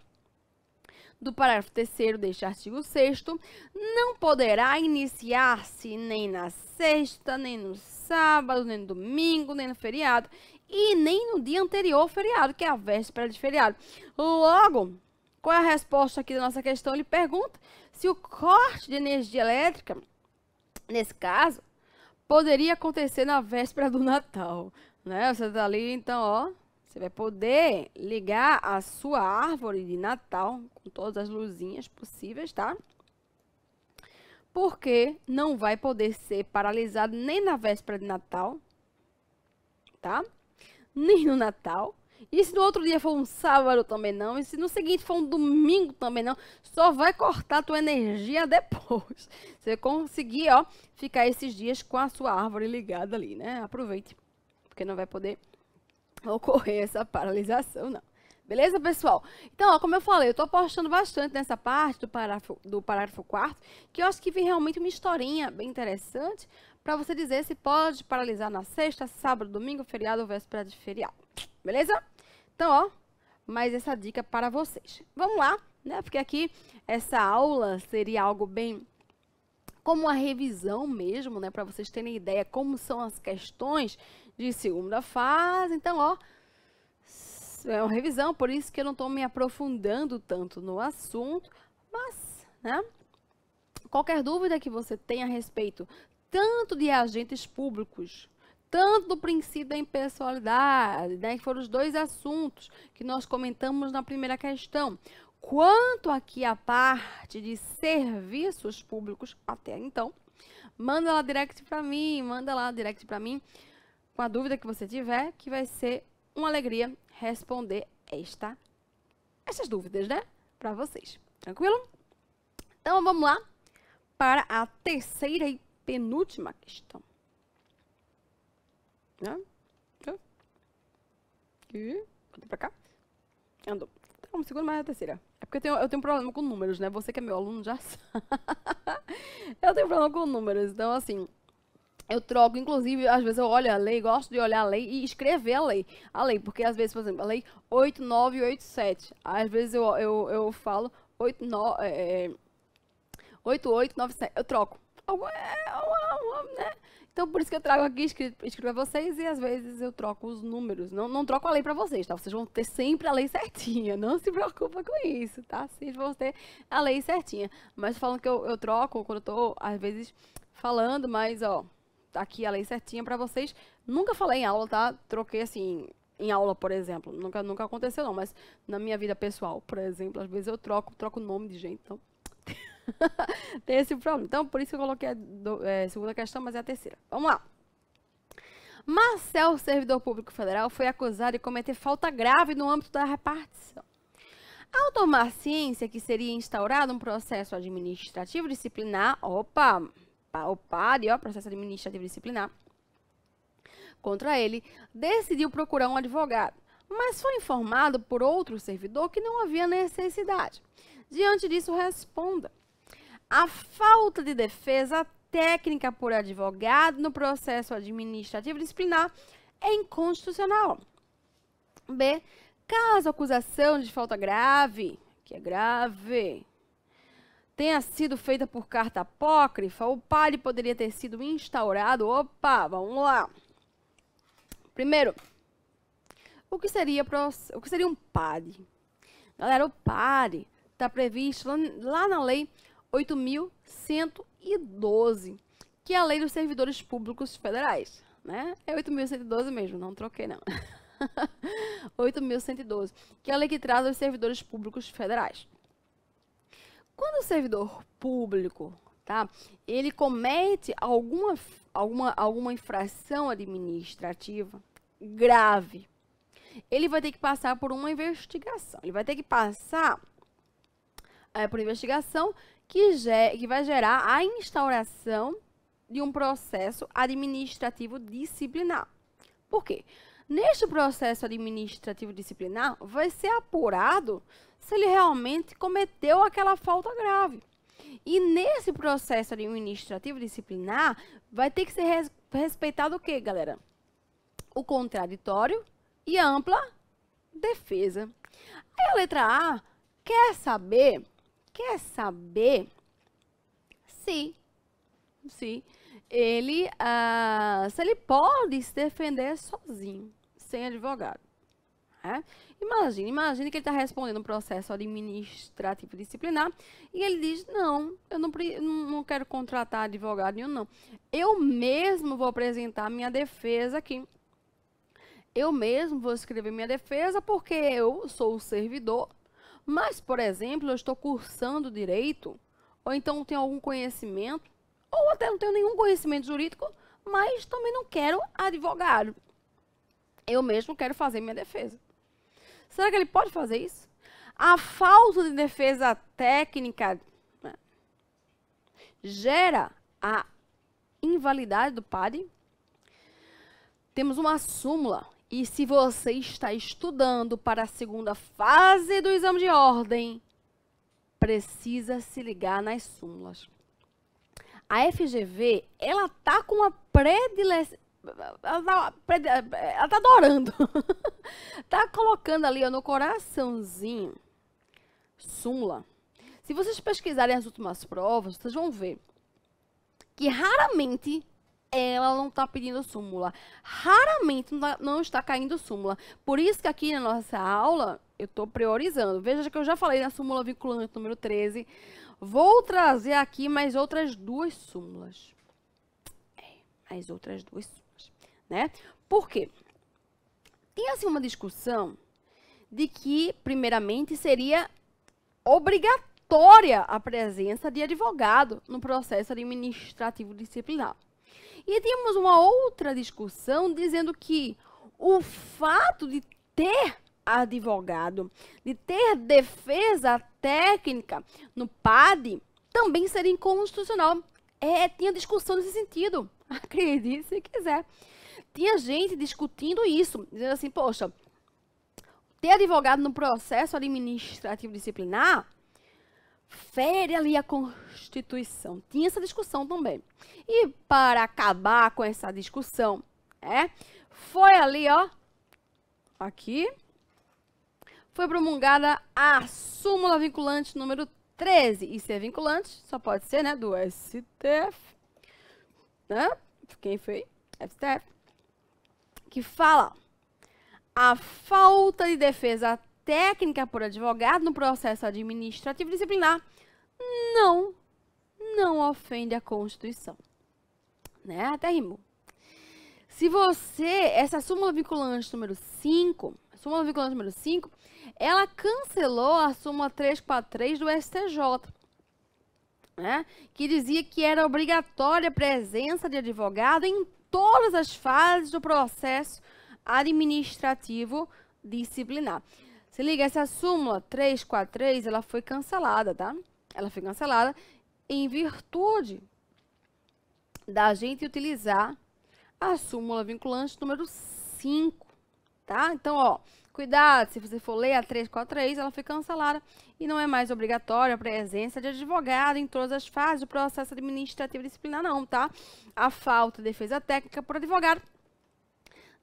do parágrafo 3 deste artigo 6 não poderá iniciar-se nem na sexta, nem no sábado, nem no domingo, nem no feriado e nem no dia anterior ao feriado, que é a véspera de feriado. Logo, qual é a resposta aqui da nossa questão? Ele pergunta se o corte de energia elétrica, nesse caso, poderia acontecer na véspera do Natal. Né? Você tá ali, então, ó, você vai poder ligar a sua árvore de Natal com todas as luzinhas possíveis, tá? Porque não vai poder ser paralisado nem na véspera de Natal, tá? Nem no Natal. E se no outro dia for um sábado também não, e se no seguinte for um domingo também não, só vai cortar a tua energia depois. Você conseguir, ó, ficar esses dias com a sua árvore ligada ali, né? Aproveite, porque não vai poder ocorrer essa paralisação, não. Beleza, pessoal? Então, ó, como eu falei, eu estou apostando bastante nessa parte do parágrafo, do parágrafo 4 que eu acho que vem realmente uma historinha bem interessante para você dizer se pode paralisar na sexta, sábado, domingo, feriado ou véspera de feriado. Beleza? Então, ó, mais essa dica para vocês. Vamos lá, né? Porque aqui essa aula seria algo bem como uma revisão mesmo, né, para vocês terem ideia como são as questões de segunda fase. Então, ó, é uma revisão, por isso que eu não estou me aprofundando tanto no assunto, mas, né? Qualquer dúvida que você tenha a respeito tanto de agentes públicos, tanto do princípio da impessoalidade, né, que foram os dois assuntos que nós comentamos na primeira questão, quanto aqui a parte de serviços públicos até então, manda lá direct para mim, manda lá direct para mim com a dúvida que você tiver, que vai ser uma alegria responder esta, essas dúvidas, né? Para vocês. Tranquilo? Então vamos lá para a terceira e penúltima questão. Né? né? Vou Botei pra cá. Andou. Então, um segundo, mas a terceira. É porque eu tenho, eu tenho problema com números, né? Você que é meu aluno já sabe. eu tenho problema com números. Então, assim, eu troco, inclusive, às vezes eu olho a lei, gosto de olhar a lei e escrever a lei. A lei, porque às vezes, por exemplo, a lei 8987. Às vezes eu, eu, eu falo 89, é, 8897. É, eu troco. Né? Então, por isso que eu trago aqui escrito, escrito para vocês e às vezes eu troco os números. Não, não troco a lei para vocês, tá? Vocês vão ter sempre a lei certinha. Não se preocupa com isso, tá? Vocês vão ter a lei certinha. Mas falando que eu, eu troco quando eu tô, às vezes, falando, mas, ó aqui a lei certinha para vocês. Nunca falei em aula, tá? Troquei assim, em aula, por exemplo. Nunca, nunca aconteceu, não. Mas na minha vida pessoal, por exemplo, às vezes eu troco, troco o nome de gente. Então, tem esse problema. Então, por isso que eu coloquei a do, é, segunda questão, mas é a terceira. Vamos lá. Marcel, servidor público federal, foi acusado de cometer falta grave no âmbito da repartição. Ao tomar ciência que seria instaurado um processo administrativo disciplinar, opa, o PAD, o processo administrativo disciplinar, contra ele, decidiu procurar um advogado, mas foi informado por outro servidor que não havia necessidade. Diante disso, responda. A falta de defesa técnica por advogado no processo administrativo disciplinar é inconstitucional. B. Caso a acusação de falta grave, que é grave, tenha sido feita por carta apócrifa, o padre poderia ter sido instaurado. Opa, vamos lá. Primeiro, o que seria, o que seria um padre? Galera, o padre está previsto lá na lei 8.112, que é a lei dos servidores públicos federais, né? É 8.112 mesmo, não troquei não. 8.112, que é a lei que traz os servidores públicos federais. Quando o servidor público, tá, ele comete alguma, alguma, alguma infração administrativa grave, ele vai ter que passar por uma investigação. Ele vai ter que passar é, por investigação que, que vai gerar a instauração de um processo administrativo disciplinar. Por quê? Neste processo administrativo disciplinar, vai ser apurado se ele realmente cometeu aquela falta grave. E nesse processo administrativo disciplinar, vai ter que ser res, respeitado o quê, galera? O contraditório e ampla defesa. Aí a letra A quer saber, quer saber se, se ele, ah, se ele pode se defender sozinho, sem advogado. Né? Imagine, que ele está respondendo um processo administrativo disciplinar e ele diz, não, eu não, não quero contratar advogado nenhum, não. Eu mesmo vou apresentar minha defesa aqui. Eu mesmo vou escrever minha defesa porque eu sou o servidor. Mas, por exemplo, eu estou cursando direito, ou então tenho algum conhecimento, ou até não tenho nenhum conhecimento jurídico, mas também não quero advogado. Eu mesmo quero fazer minha defesa. Será que ele pode fazer isso? A falta de defesa técnica né, gera a invalidade do padre. Temos uma súmula. E se você está estudando para a segunda fase do exame de ordem, precisa se ligar nas súmulas. A FGV, ela tá com uma predileção. Ela tá, tá adorando. tá colocando ali ó, no coraçãozinho súmula. Se vocês pesquisarem as últimas provas, vocês vão ver que raramente ela não está pedindo súmula. Raramente tá, não está caindo súmula. Por isso que aqui na nossa aula eu estou priorizando. Veja que eu já falei na súmula vinculante número 13. Vou trazer aqui mais outras duas súmulas. É, mais outras duas súmulas né? Por quê? Tem assim uma discussão de que, primeiramente, seria obrigatória a presença de advogado no processo administrativo disciplinar. E tínhamos uma outra discussão dizendo que o fato de ter advogado, de ter defesa técnica no PAD, também seria inconstitucional. É, tinha discussão nesse sentido. Acredite se quiser tinha gente discutindo isso, dizendo assim, poxa, ter advogado no processo administrativo disciplinar fere ali a Constituição. Tinha essa discussão também. E para acabar com essa discussão, é, foi ali, ó, aqui, foi promulgada a súmula vinculante número 13. E ser vinculante só pode ser, né, do STF, né? Quem foi? STF que fala a falta de defesa técnica por advogado no processo administrativo disciplinar não, não ofende a Constituição. Né? Até rimou. Se você, essa súmula vinculante número 5, súmula vinculante número 5, ela cancelou a súmula 343 do STJ, né? que dizia que era obrigatória a presença de advogado em todas as fases do processo administrativo disciplinar. Se liga, essa súmula 343, ela foi cancelada, tá? Ela foi cancelada em virtude da gente utilizar a súmula vinculante número 5, tá? Então, ó, Cuidado, se você for ler a 343, ela foi cancelada e não é mais obrigatória a presença de advogado em todas as fases do processo administrativo disciplinar, não, tá? A falta de defesa técnica por advogado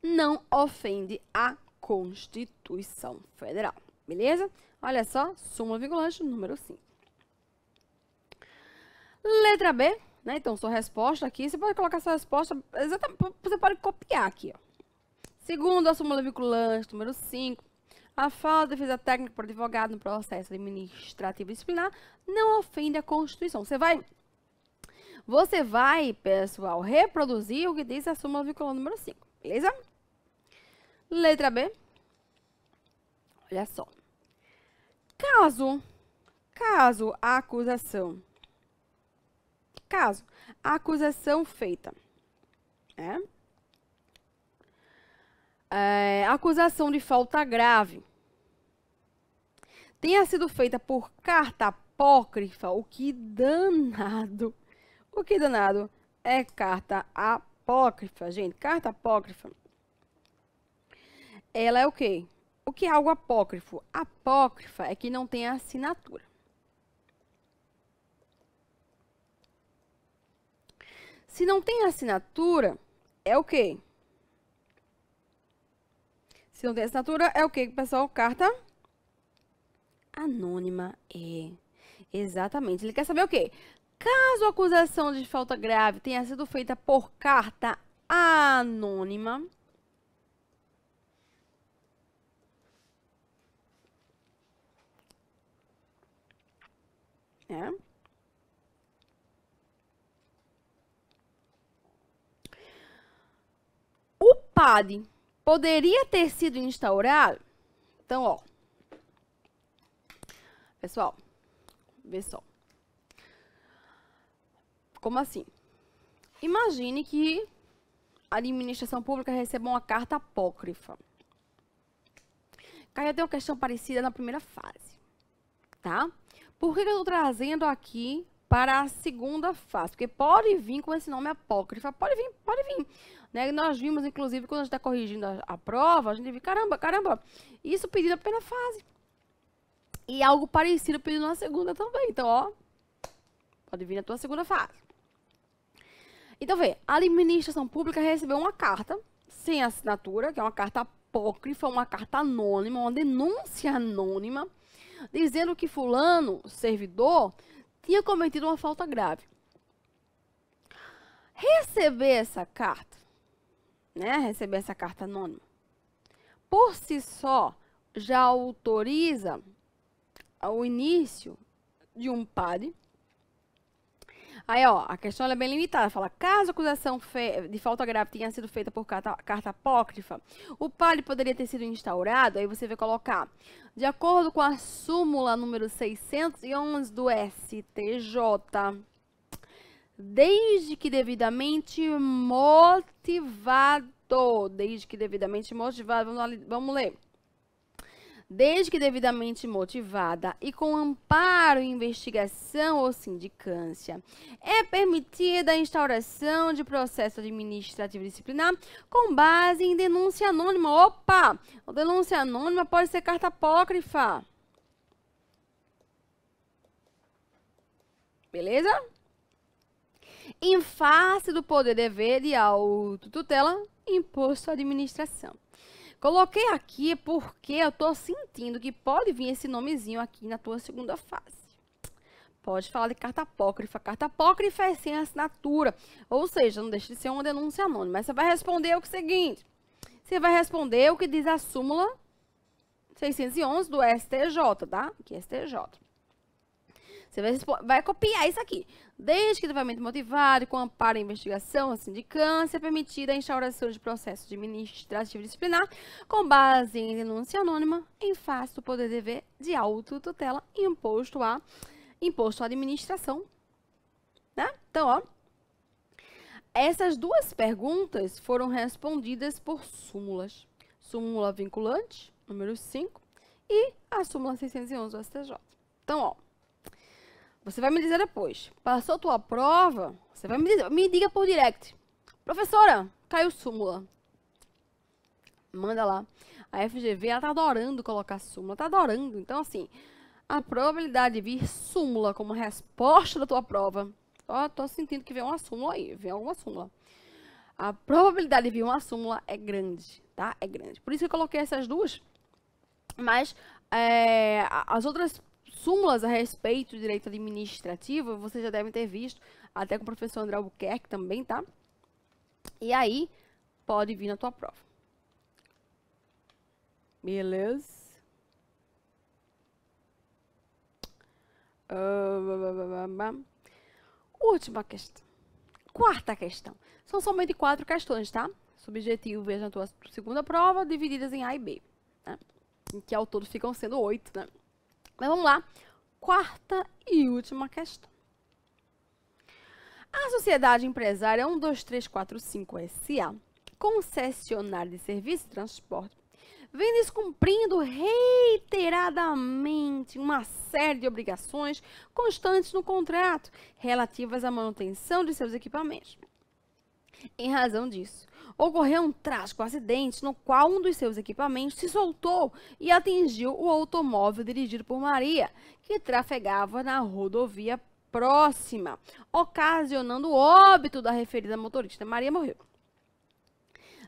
não ofende a Constituição Federal. Beleza? Olha só, súmula vinculante número 5. Letra B, né? Então, sua resposta aqui, você pode colocar sua resposta, exatamente, você pode copiar aqui, ó. Segundo a súmula vinculante número 5, a fala da defesa técnica por advogado no processo administrativo disciplinar não ofende a Constituição. Você vai você vai, pessoal, reproduzir o que diz a súmula vinculante número 5, beleza? Letra B. Olha só. Caso caso a acusação caso a acusação feita, né? é, acusação de falta grave tenha sido feita por carta apócrifa, o que danado. O que danado é carta apócrifa, gente. Carta apócrifa. Ela é o quê? O que é algo apócrifo? Apócrifa é que não tem assinatura. Se não tem assinatura, é o quê? Se não tem assinatura, é o que, pessoal? Carta anônima. É. Exatamente. Ele quer saber o quê? Caso a acusação de falta grave tenha sido feita por carta anônima, É. O PAD poderia ter sido instaurado. Então, ó. Pessoal, vê só. Como assim? Imagine que a administração pública receba uma carta apócrifa. Caiu até uma questão parecida na primeira fase, tá? Por que eu estou trazendo aqui para a segunda fase? Porque pode vir com esse nome apócrifa, pode vir, pode vir né? Nós vimos, inclusive, quando a gente está corrigindo a, a, prova, a gente viu, caramba, caramba, isso pedido a primeira fase. E algo parecido pedido na segunda também. Então, ó, pode vir na tua segunda fase. Então, vê, a administração pública recebeu uma carta sem assinatura, que é uma carta apócrifa, uma carta anônima, uma denúncia anônima, dizendo que fulano, servidor, tinha cometido uma falta grave. Receber essa carta né, receber essa carta anônima, por si só já autoriza o início de um PAD. Aí, ó, a questão é bem limitada. Fala, caso a acusação de falta grave tenha sido feita por carta, carta apócrifa, o PAD poderia ter sido instaurado. Aí você vai colocar, de acordo com a súmula número 611 do STJ, desde que devidamente motivado. Desde que devidamente motivado. Vamos, vamos ler. Desde que devidamente motivada e com amparo em investigação ou sindicância, é permitida a instauração de processo administrativo disciplinar com base em denúncia anônima. Opa! Denúncia anônima pode ser carta apócrifa. Beleza? em face do poder dever de autotutela imposto à administração. Coloquei aqui é porque eu estou sentindo que pode vir esse nomezinho aqui na tua segunda fase. Pode falar de carta apócrifa. Carta apócrifa é sem assinatura, ou seja, não deixa de ser uma denúncia anônima. Mas você vai responder o seguinte, você vai responder o que diz a súmula 611 do STJ, tá? Que é STJ. Você vai, vai copiar isso aqui. Desde que o devidamente motivado, com amparo à investigação, a sindicância é permitida a instauração de processo administrativo disciplinar com base em denúncia anônima em face do poder dever de autotutela imposto a imposto à administração. Né? Então, ó, essas duas perguntas foram respondidas por súmulas. Súmula vinculante, número 5, e a súmula 611 do STJ. Então, ó, você vai me dizer depois. Passou tua prova? Você vai me dizer. Me diga por direct. Professora, caiu súmula. Manda lá. A FGV, ela tá adorando colocar súmula. Tá adorando. Então, assim, a probabilidade de vir súmula como resposta da tua prova. Ó, tô sentindo que vem uma súmula aí. Vem alguma súmula. A probabilidade de vir uma súmula é grande, tá? É grande. Por isso que eu coloquei essas duas. Mas é, as outras súmulas a respeito do direito administrativo, vocês já devem ter visto, até com o professor André Albuquerque também, tá? E aí, pode vir na tua prova. Beleza? Ah, última questão. Quarta questão. São somente quatro questões, tá? Subjetivo, veja na tua segunda prova, divididas em A e B. Né? Que ao todo ficam sendo oito, né? Mas vamos lá. Quarta e última questão. A Sociedade Empresária 12345 SA, concessionária de serviço de transporte, vem descumprindo reiteradamente uma série de obrigações constantes no contrato relativas à manutenção de seus equipamentos. Em razão disso, ocorreu um trágico acidente no qual um dos seus equipamentos se soltou e atingiu o automóvel dirigido por Maria, que trafegava na rodovia próxima, ocasionando o óbito da referida motorista. Maria morreu.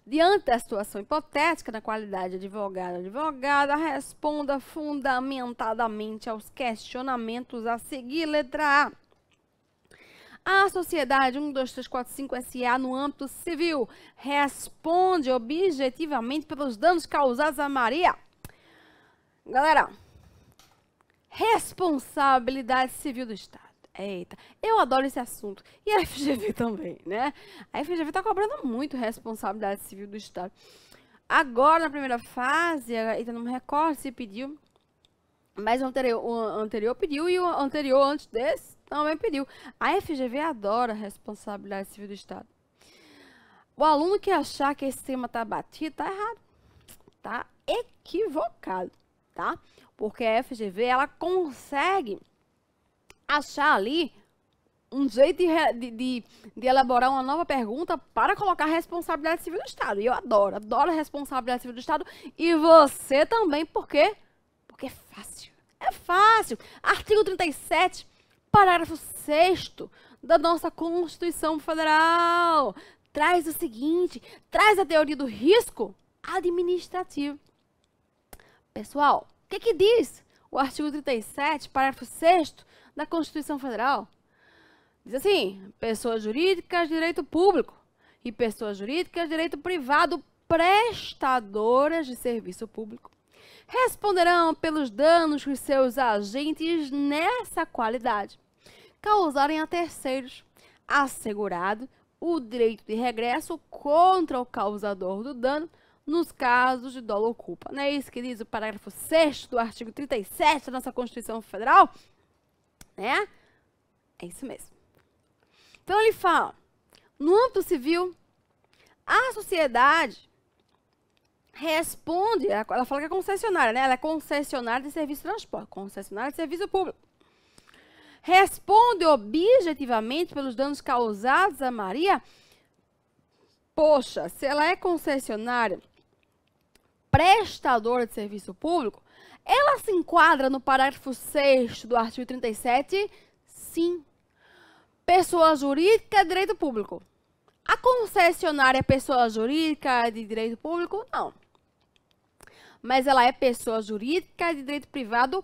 Diante da situação hipotética, na qualidade de advogada advogada, responda fundamentadamente aos questionamentos a seguir, letra A. A sociedade 12345SA, no âmbito civil, responde objetivamente pelos danos causados a Maria. Galera, responsabilidade civil do Estado. Eita, eu adoro esse assunto. E a FGV também, né? A FGV está cobrando muito responsabilidade civil do Estado. Agora, na primeira fase, ainda não me recordo se pediu, mas o anterior, o anterior pediu e o anterior antes desse também então, pediu. A FGV adora a responsabilidade civil do Estado. O aluno que achar que esse tema está batido, está errado. Está equivocado, tá? Porque a FGV, ela consegue achar ali um jeito de, de, de, elaborar uma nova pergunta para colocar a responsabilidade civil do Estado. E eu adoro, adoro a responsabilidade civil do Estado. E você também, por quê? Porque é fácil. É fácil. Artigo 37 parágrafo 6 da nossa Constituição Federal traz o seguinte: traz a teoria do risco administrativo. Pessoal, o que, que diz o artigo 37, parágrafo 6 da Constituição Federal? Diz assim: pessoas jurídicas, direito público e pessoas jurídicas, direito privado, prestadoras de serviço público, responderão pelos danos que seus agentes nessa qualidade causarem a terceiros, assegurado o direito de regresso contra o causador do dano nos casos de dolo ou culpa. Não é isso que diz o parágrafo 6 do artigo 37 da nossa Constituição Federal? Né? É isso mesmo. Então ele fala: no âmbito civil, a sociedade responde, ela fala que é concessionária, né? Ela é concessionária de serviço de transporte, concessionária de serviço público responde objetivamente pelos danos causados a Maria? Poxa, se ela é concessionária, prestadora de serviço público, ela se enquadra no parágrafo 6 do artigo 37? Sim. Pessoa jurídica, é direito público. A concessionária é pessoa jurídica de direito público? Não. Mas ela é pessoa jurídica de direito privado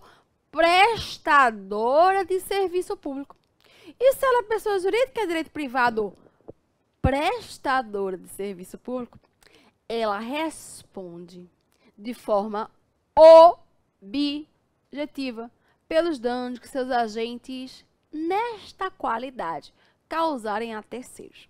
prestadora de serviço público. E se ela é pessoa jurídica, é direito privado, prestadora de serviço público, ela responde de forma objetiva pelos danos que seus agentes, nesta qualidade, causarem a terceiros.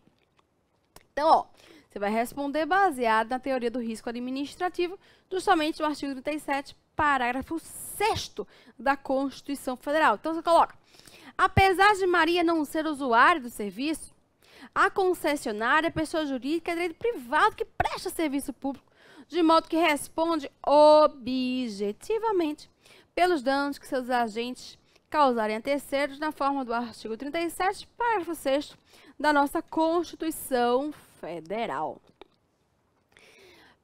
Então, ó, você vai responder baseado na teoria do risco administrativo, justamente no artigo 37, parágrafo 6 da Constituição Federal. Então você coloca: apesar de Maria não ser usuária do serviço, a concessionária, é pessoa jurídica, de é direito privado que presta serviço público, de modo que responde objetivamente pelos danos que seus agentes causarem a terceiros na forma do artigo 37, parágrafo 6 da nossa Constituição Federal.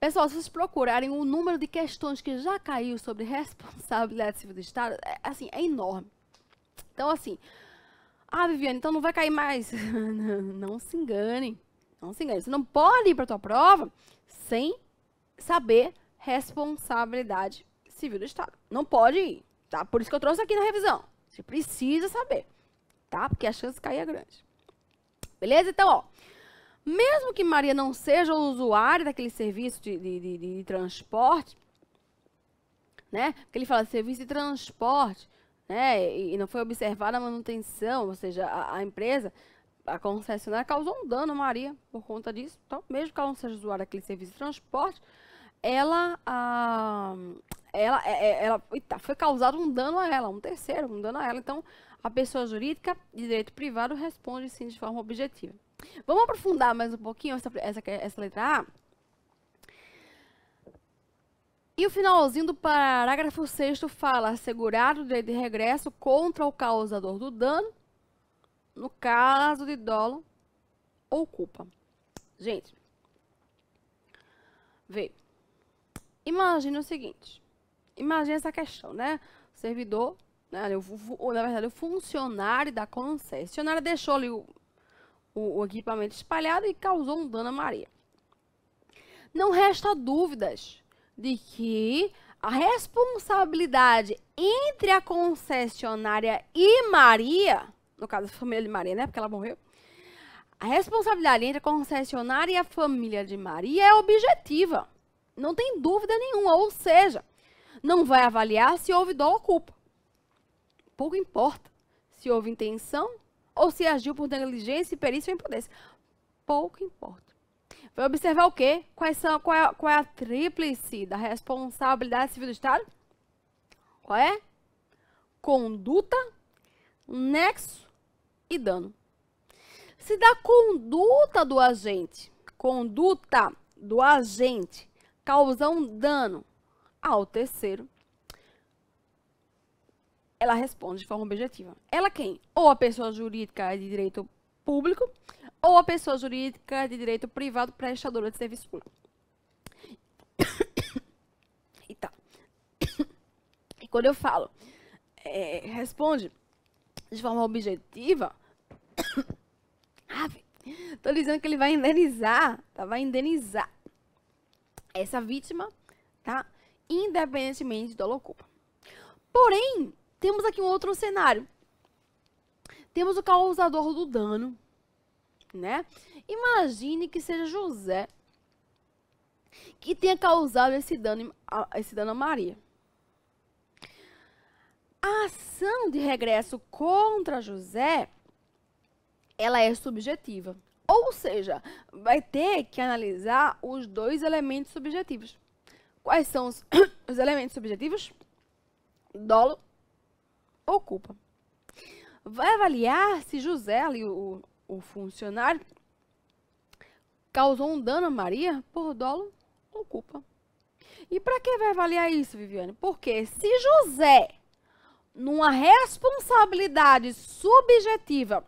Pessoal, se vocês procurarem o número de questões que já caiu sobre responsabilidade civil do Estado, é, assim, é enorme. Então, assim, ah, Viviane, então não vai cair mais. não, não se enganem. Não se engane. Você não pode ir para a tua prova sem saber responsabilidade civil do Estado. Não pode ir, tá? Por isso que eu trouxe aqui na revisão. Você precisa saber, tá? Porque a chance de cair é grande. Beleza? Então, ó mesmo que Maria não seja usuária daquele serviço de, de, de, de transporte, né? Porque ele fala serviço de transporte, né? E, e não foi observada a manutenção, ou seja, a, a, empresa, a concessionária causou um dano a Maria por conta disso. Então, mesmo que ela não seja usuária daquele serviço de transporte, ela, a, ela, é, é, ela, ela foi causado um dano a ela, um terceiro, um dano a ela. Então, a pessoa jurídica de direito privado responde sim de forma objetiva. Vamos aprofundar mais um pouquinho essa, essa, essa letra A? E o finalzinho do parágrafo 6 fala: assegurar o direito de regresso contra o causador do dano, no caso de dolo ou culpa. Gente, vê. Imagina o seguinte: imagina essa questão, né? O servidor, né, na verdade, o funcionário da concessionária deixou ali o o, o equipamento espalhado e causou um dano a Maria. Não resta dúvidas de que a responsabilidade entre a concessionária e Maria, no caso a família de Maria, né? Porque ela morreu. A responsabilidade entre a concessionária e a família de Maria é objetiva. Não tem dúvida nenhuma. Ou seja, não vai avaliar se houve dó ou culpa. Pouco importa se houve intenção ou se agiu por negligência, perícia ou impudência. Pouco importa. Vai observar o quê? Quais são, qual, é, qual é a tríplice da responsabilidade civil do Estado? Qual é? Conduta, nexo e dano. Se da conduta do agente, conduta do agente causar um dano ao terceiro, ela responde de forma objetiva. Ela quem? Ou a pessoa jurídica de direito público, ou a pessoa jurídica de direito privado prestadora de serviço público. e tá. E quando eu falo, é, responde de forma objetiva, tô dizendo que ele vai indenizar, tá? Vai indenizar essa vítima, tá? Independentemente do culpa. Porém, temos aqui um outro cenário. Temos o causador do dano, né? Imagine que seja José que tenha causado esse dano, esse dano a Maria. A ação de regresso contra José, ela é subjetiva. Ou seja, vai ter que analisar os dois elementos subjetivos. Quais são os, os elementos subjetivos? Dolo ou culpa. Vai avaliar se José, ali, o, o funcionário, causou um dano a Maria por dolo ou culpa. E para que vai avaliar isso, Viviane? Porque se José, numa responsabilidade subjetiva,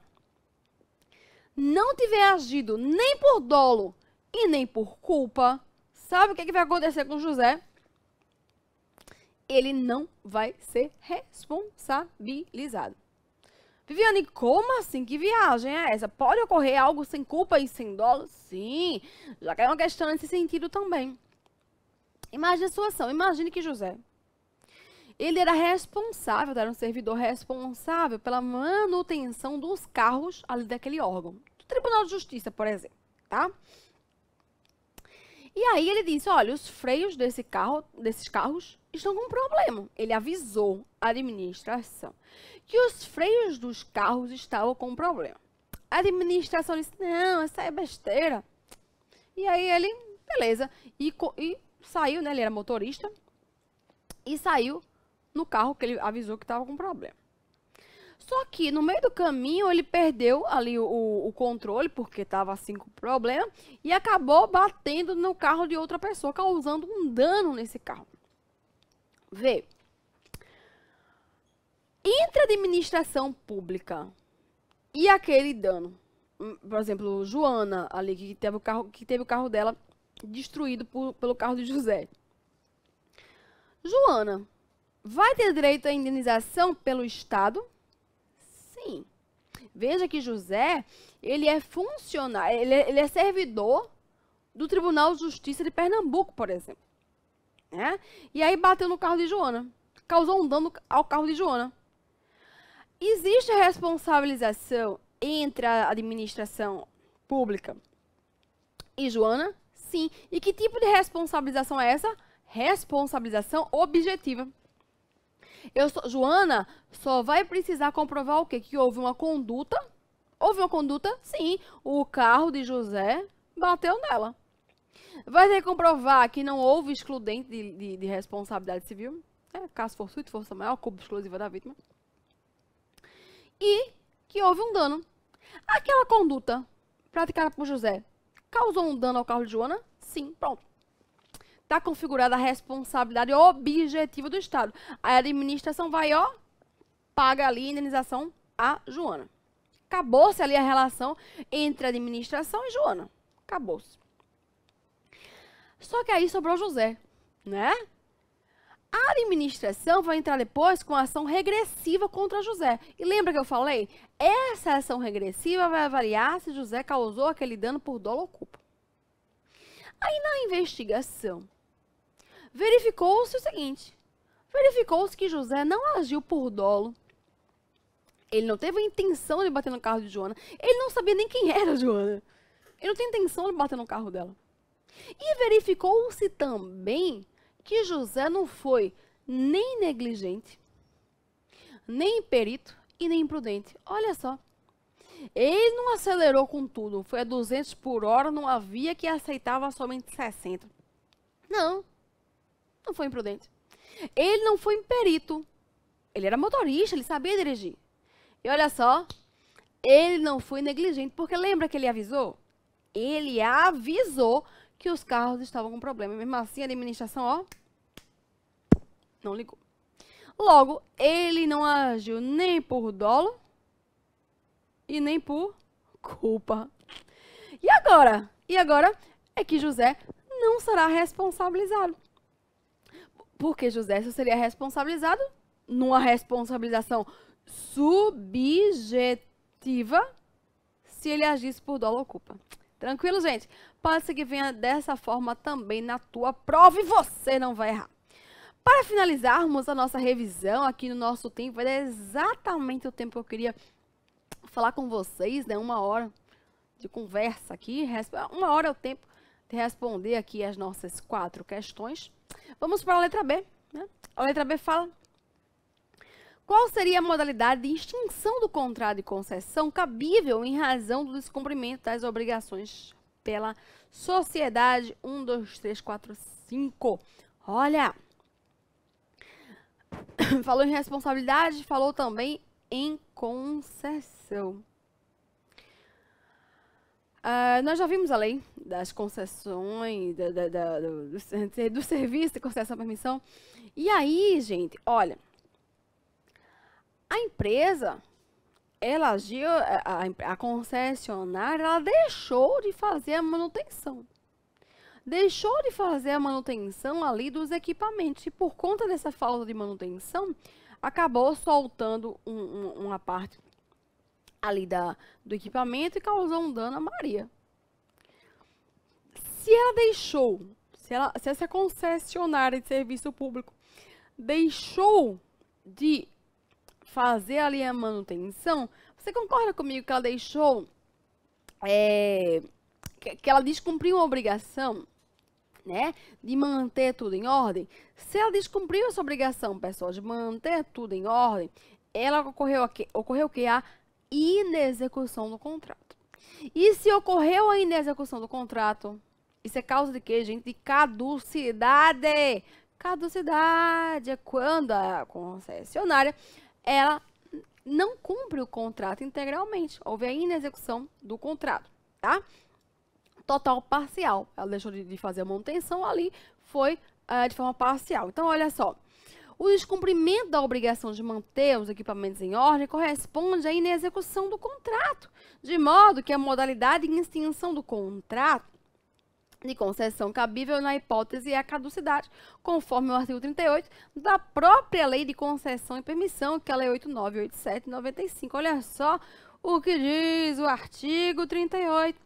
não tiver agido nem por dolo e nem por culpa, sabe o que, que vai acontecer com José? ele não vai ser responsabilizado. Viviane, como assim? Que viagem é essa? Pode ocorrer algo sem culpa e sem dolo? Sim, já que é uma questão nesse sentido também. Imagine a situação, imagine que José, ele era responsável, era um servidor responsável pela manutenção dos carros ali daquele órgão, do Tribunal de Justiça, por exemplo, tá? E aí ele disse, olha, os freios desse carro, desses carros estão com é um problema. Ele avisou a administração que os freios dos carros estavam com um problema. A administração disse: não, essa é besteira. E aí ele, beleza. E, e saiu, né? Ele era motorista. E saiu no carro que ele avisou que estava com problema. Só que no meio do caminho ele perdeu ali o, o controle, porque estava assim com problema, e acabou batendo no carro de outra pessoa, causando um dano nesse carro. Vê. Entre a administração pública e aquele dano, hum, por exemplo, Joana ali que teve o carro, que teve o carro dela destruído por, pelo carro de José. Joana vai ter direito à indenização pelo Estado? Sim. Veja que José, ele é funcionário, ele é, ele é servidor do Tribunal de Justiça de Pernambuco, por exemplo. Né? E aí bateu no carro de Joana. Causou um dano ao carro de Joana. Existe responsabilização entre a administração pública e Joana? Sim. E que tipo de responsabilização é essa? Responsabilização objetiva. Eu sou, Joana só vai precisar comprovar o quê? Que houve uma conduta. Houve uma conduta? Sim. O carro de José bateu nela. Vai ter que comprovar que não houve excludente de, de, de responsabilidade civil. É, caso fortuito, força maior, culpa exclusiva da vítima. E que houve um dano. Aquela conduta praticada por José causou um dano ao carro de Joana? Sim, pronto. Está configurada a responsabilidade objetiva do Estado. A administração vai, ó, paga ali a indenização a Joana. Acabou-se ali a relação entre a administração e Joana. Acabou-se. Só que aí sobrou José, né? A administração vai entrar depois com ação regressiva contra José. E lembra que eu falei? Essa ação regressiva vai avaliar se José causou aquele dano por dolo ou culpa. Aí na investigação, verificou-se o seguinte: verificou-se que José não agiu por dolo. Ele não teve a intenção de bater no carro de Joana. Ele não sabia nem quem era Joana. Ele não tem intenção de bater no carro dela. E verificou-se também que José não foi nem negligente, nem perito e nem imprudente. Olha só. Ele não acelerou com tudo, foi a 200 por hora não havia que aceitava somente 60. Não, não foi imprudente. Ele não foi imperito. Ele era motorista, ele sabia dirigir. E olha só, ele não foi negligente, porque lembra que ele avisou? Ele avisou que os carros estavam com problema. Mesmo assim, a administração, ó, não ligou. Logo, ele não agiu nem por dolo e nem por culpa. E agora? E agora é que José não será responsabilizado. Porque José só seria responsabilizado numa responsabilização subjetiva se ele agisse por dolo ou culpa. Tranquilo, gente? pode ser que venha dessa forma também na tua prova e você não vai errar. Para finalizarmos a nossa revisão aqui no nosso tempo, era exatamente o tempo que eu queria falar com vocês, né? Uma hora de conversa aqui, uma hora é o tempo de responder aqui as nossas quatro questões. Vamos para a letra B. Né? A letra B fala qual seria a modalidade de extinção do contrato de concessão cabível em razão do descumprimento das obrigações pela sociedade. Um, dois, três, quatro, cinco. Olha! Falou em responsabilidade, falou também em concessão. Uh, nós já vimos a lei das concessões, da, da, da, do, do, do, serviço de concessão e permissão. E aí, gente, olha, a empresa ela agiu, a, a concessionária, ela deixou de fazer a manutenção. Deixou de fazer a manutenção ali dos equipamentos. E por conta dessa falta de manutenção, acabou soltando um, um, uma parte ali da, do equipamento e causou um dano a Maria. Se ela deixou, se, ela, se essa concessionária de serviço público deixou de fazer ali a manutenção, você concorda comigo que ela deixou. É, que, ela descumpriu uma obrigação? Né, de manter tudo em ordem, se ela descumpriu essa obrigação, pessoal, de manter tudo em ordem, ela ocorreu aqui, ocorreu que a inexecução do contrato. E se ocorreu a inexecução do contrato, isso é causa de quê, gente? De caducidade. Caducidade é quando a concessionária ela não cumpre o contrato integralmente. Houve a inexecução do contrato, tá? Total parcial. Ela deixou de fazer a manutenção ali, foi uh, de forma parcial. Então, olha só. O descumprimento da obrigação de manter os equipamentos em ordem corresponde à inexecução do contrato, de modo que a modalidade de extinção do contrato de concessão cabível na hipótese é a caducidade, conforme o artigo 38 da própria Lei de Concessão e Permissão, que é a Lei 8987 95. Olha só o que diz o artigo 38.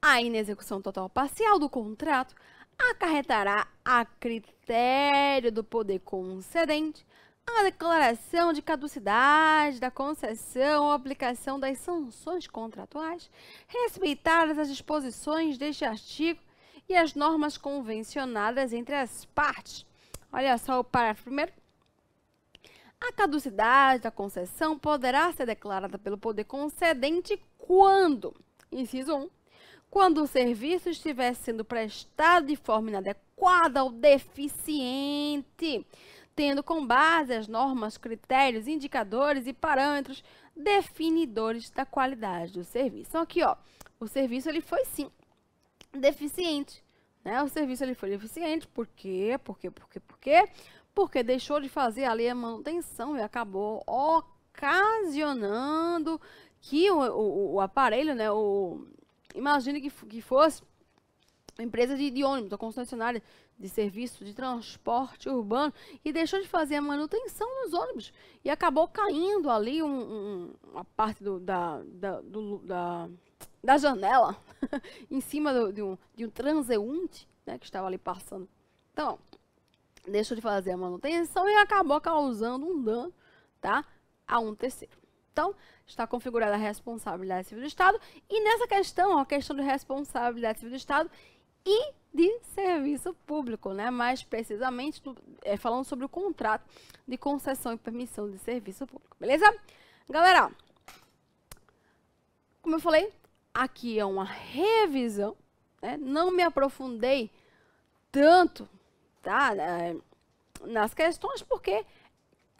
A inexecução total parcial do contrato acarretará a critério do poder concedente a declaração de caducidade da concessão ou aplicação das sanções contratuais, respeitadas as disposições deste artigo e as normas convencionadas entre as partes. Olha só o parágrafo primeiro. A caducidade da concessão poderá ser declarada pelo poder concedente quando, inciso 1, quando o serviço estiver sendo prestado de forma inadequada ou deficiente, tendo com base as normas, critérios, indicadores e parâmetros definidores da qualidade do serviço. Então aqui, ó, o serviço ele foi sim deficiente, né? O serviço ele foi deficiente, por quê? porque, porque, Porque deixou de fazer ali a manutenção e acabou ocasionando que o, o, o aparelho, né, o imagine que, que fosse uma empresa de, de ônibus, a concessionária de serviço de transporte urbano e deixou de fazer a manutenção nos ônibus e acabou caindo ali um, um, uma parte do, da, da, do, da, da, janela em cima do, de, um, de, um, transeunte né, que estava ali passando. Então, deixou de fazer a manutenção e acabou causando um dano tá, a um terceiro. Então, está configurada a responsabilidade civil do Estado. E nessa questão, a questão de responsabilidade civil do Estado, e de serviço público, né? mais precisamente é, falando sobre o contrato de concessão e permissão de serviço público, beleza? Galera, como eu falei, aqui é uma revisão, né? não me aprofundei tanto tá? É, nas questões, porque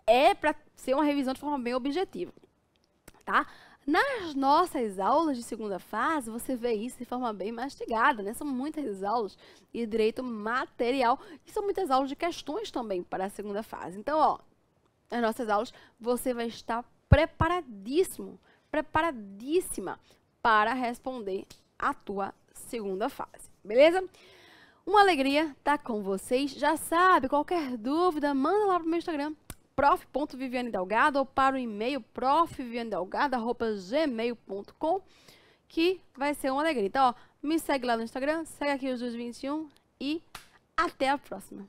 é para ser uma revisão de forma bem objetiva. Tá? Nas nossas aulas de segunda fase, você vê isso de forma bem mastigada, né? São muitas aulas de direito material, e são muitas aulas de questões também para a segunda fase. Então, ó, nas nossas aulas você vai estar preparadíssimo, preparadíssima para responder a tua segunda fase, beleza? Uma alegria estar com vocês. Já sabe, qualquer dúvida, manda lá pro meu Instagram, prof.viviane Delgado ou para o e-mail profvivianedelgado.gmail.com que vai ser uma alegria. Então, ó, me segue lá no Instagram, segue aqui os 21 e até a próxima.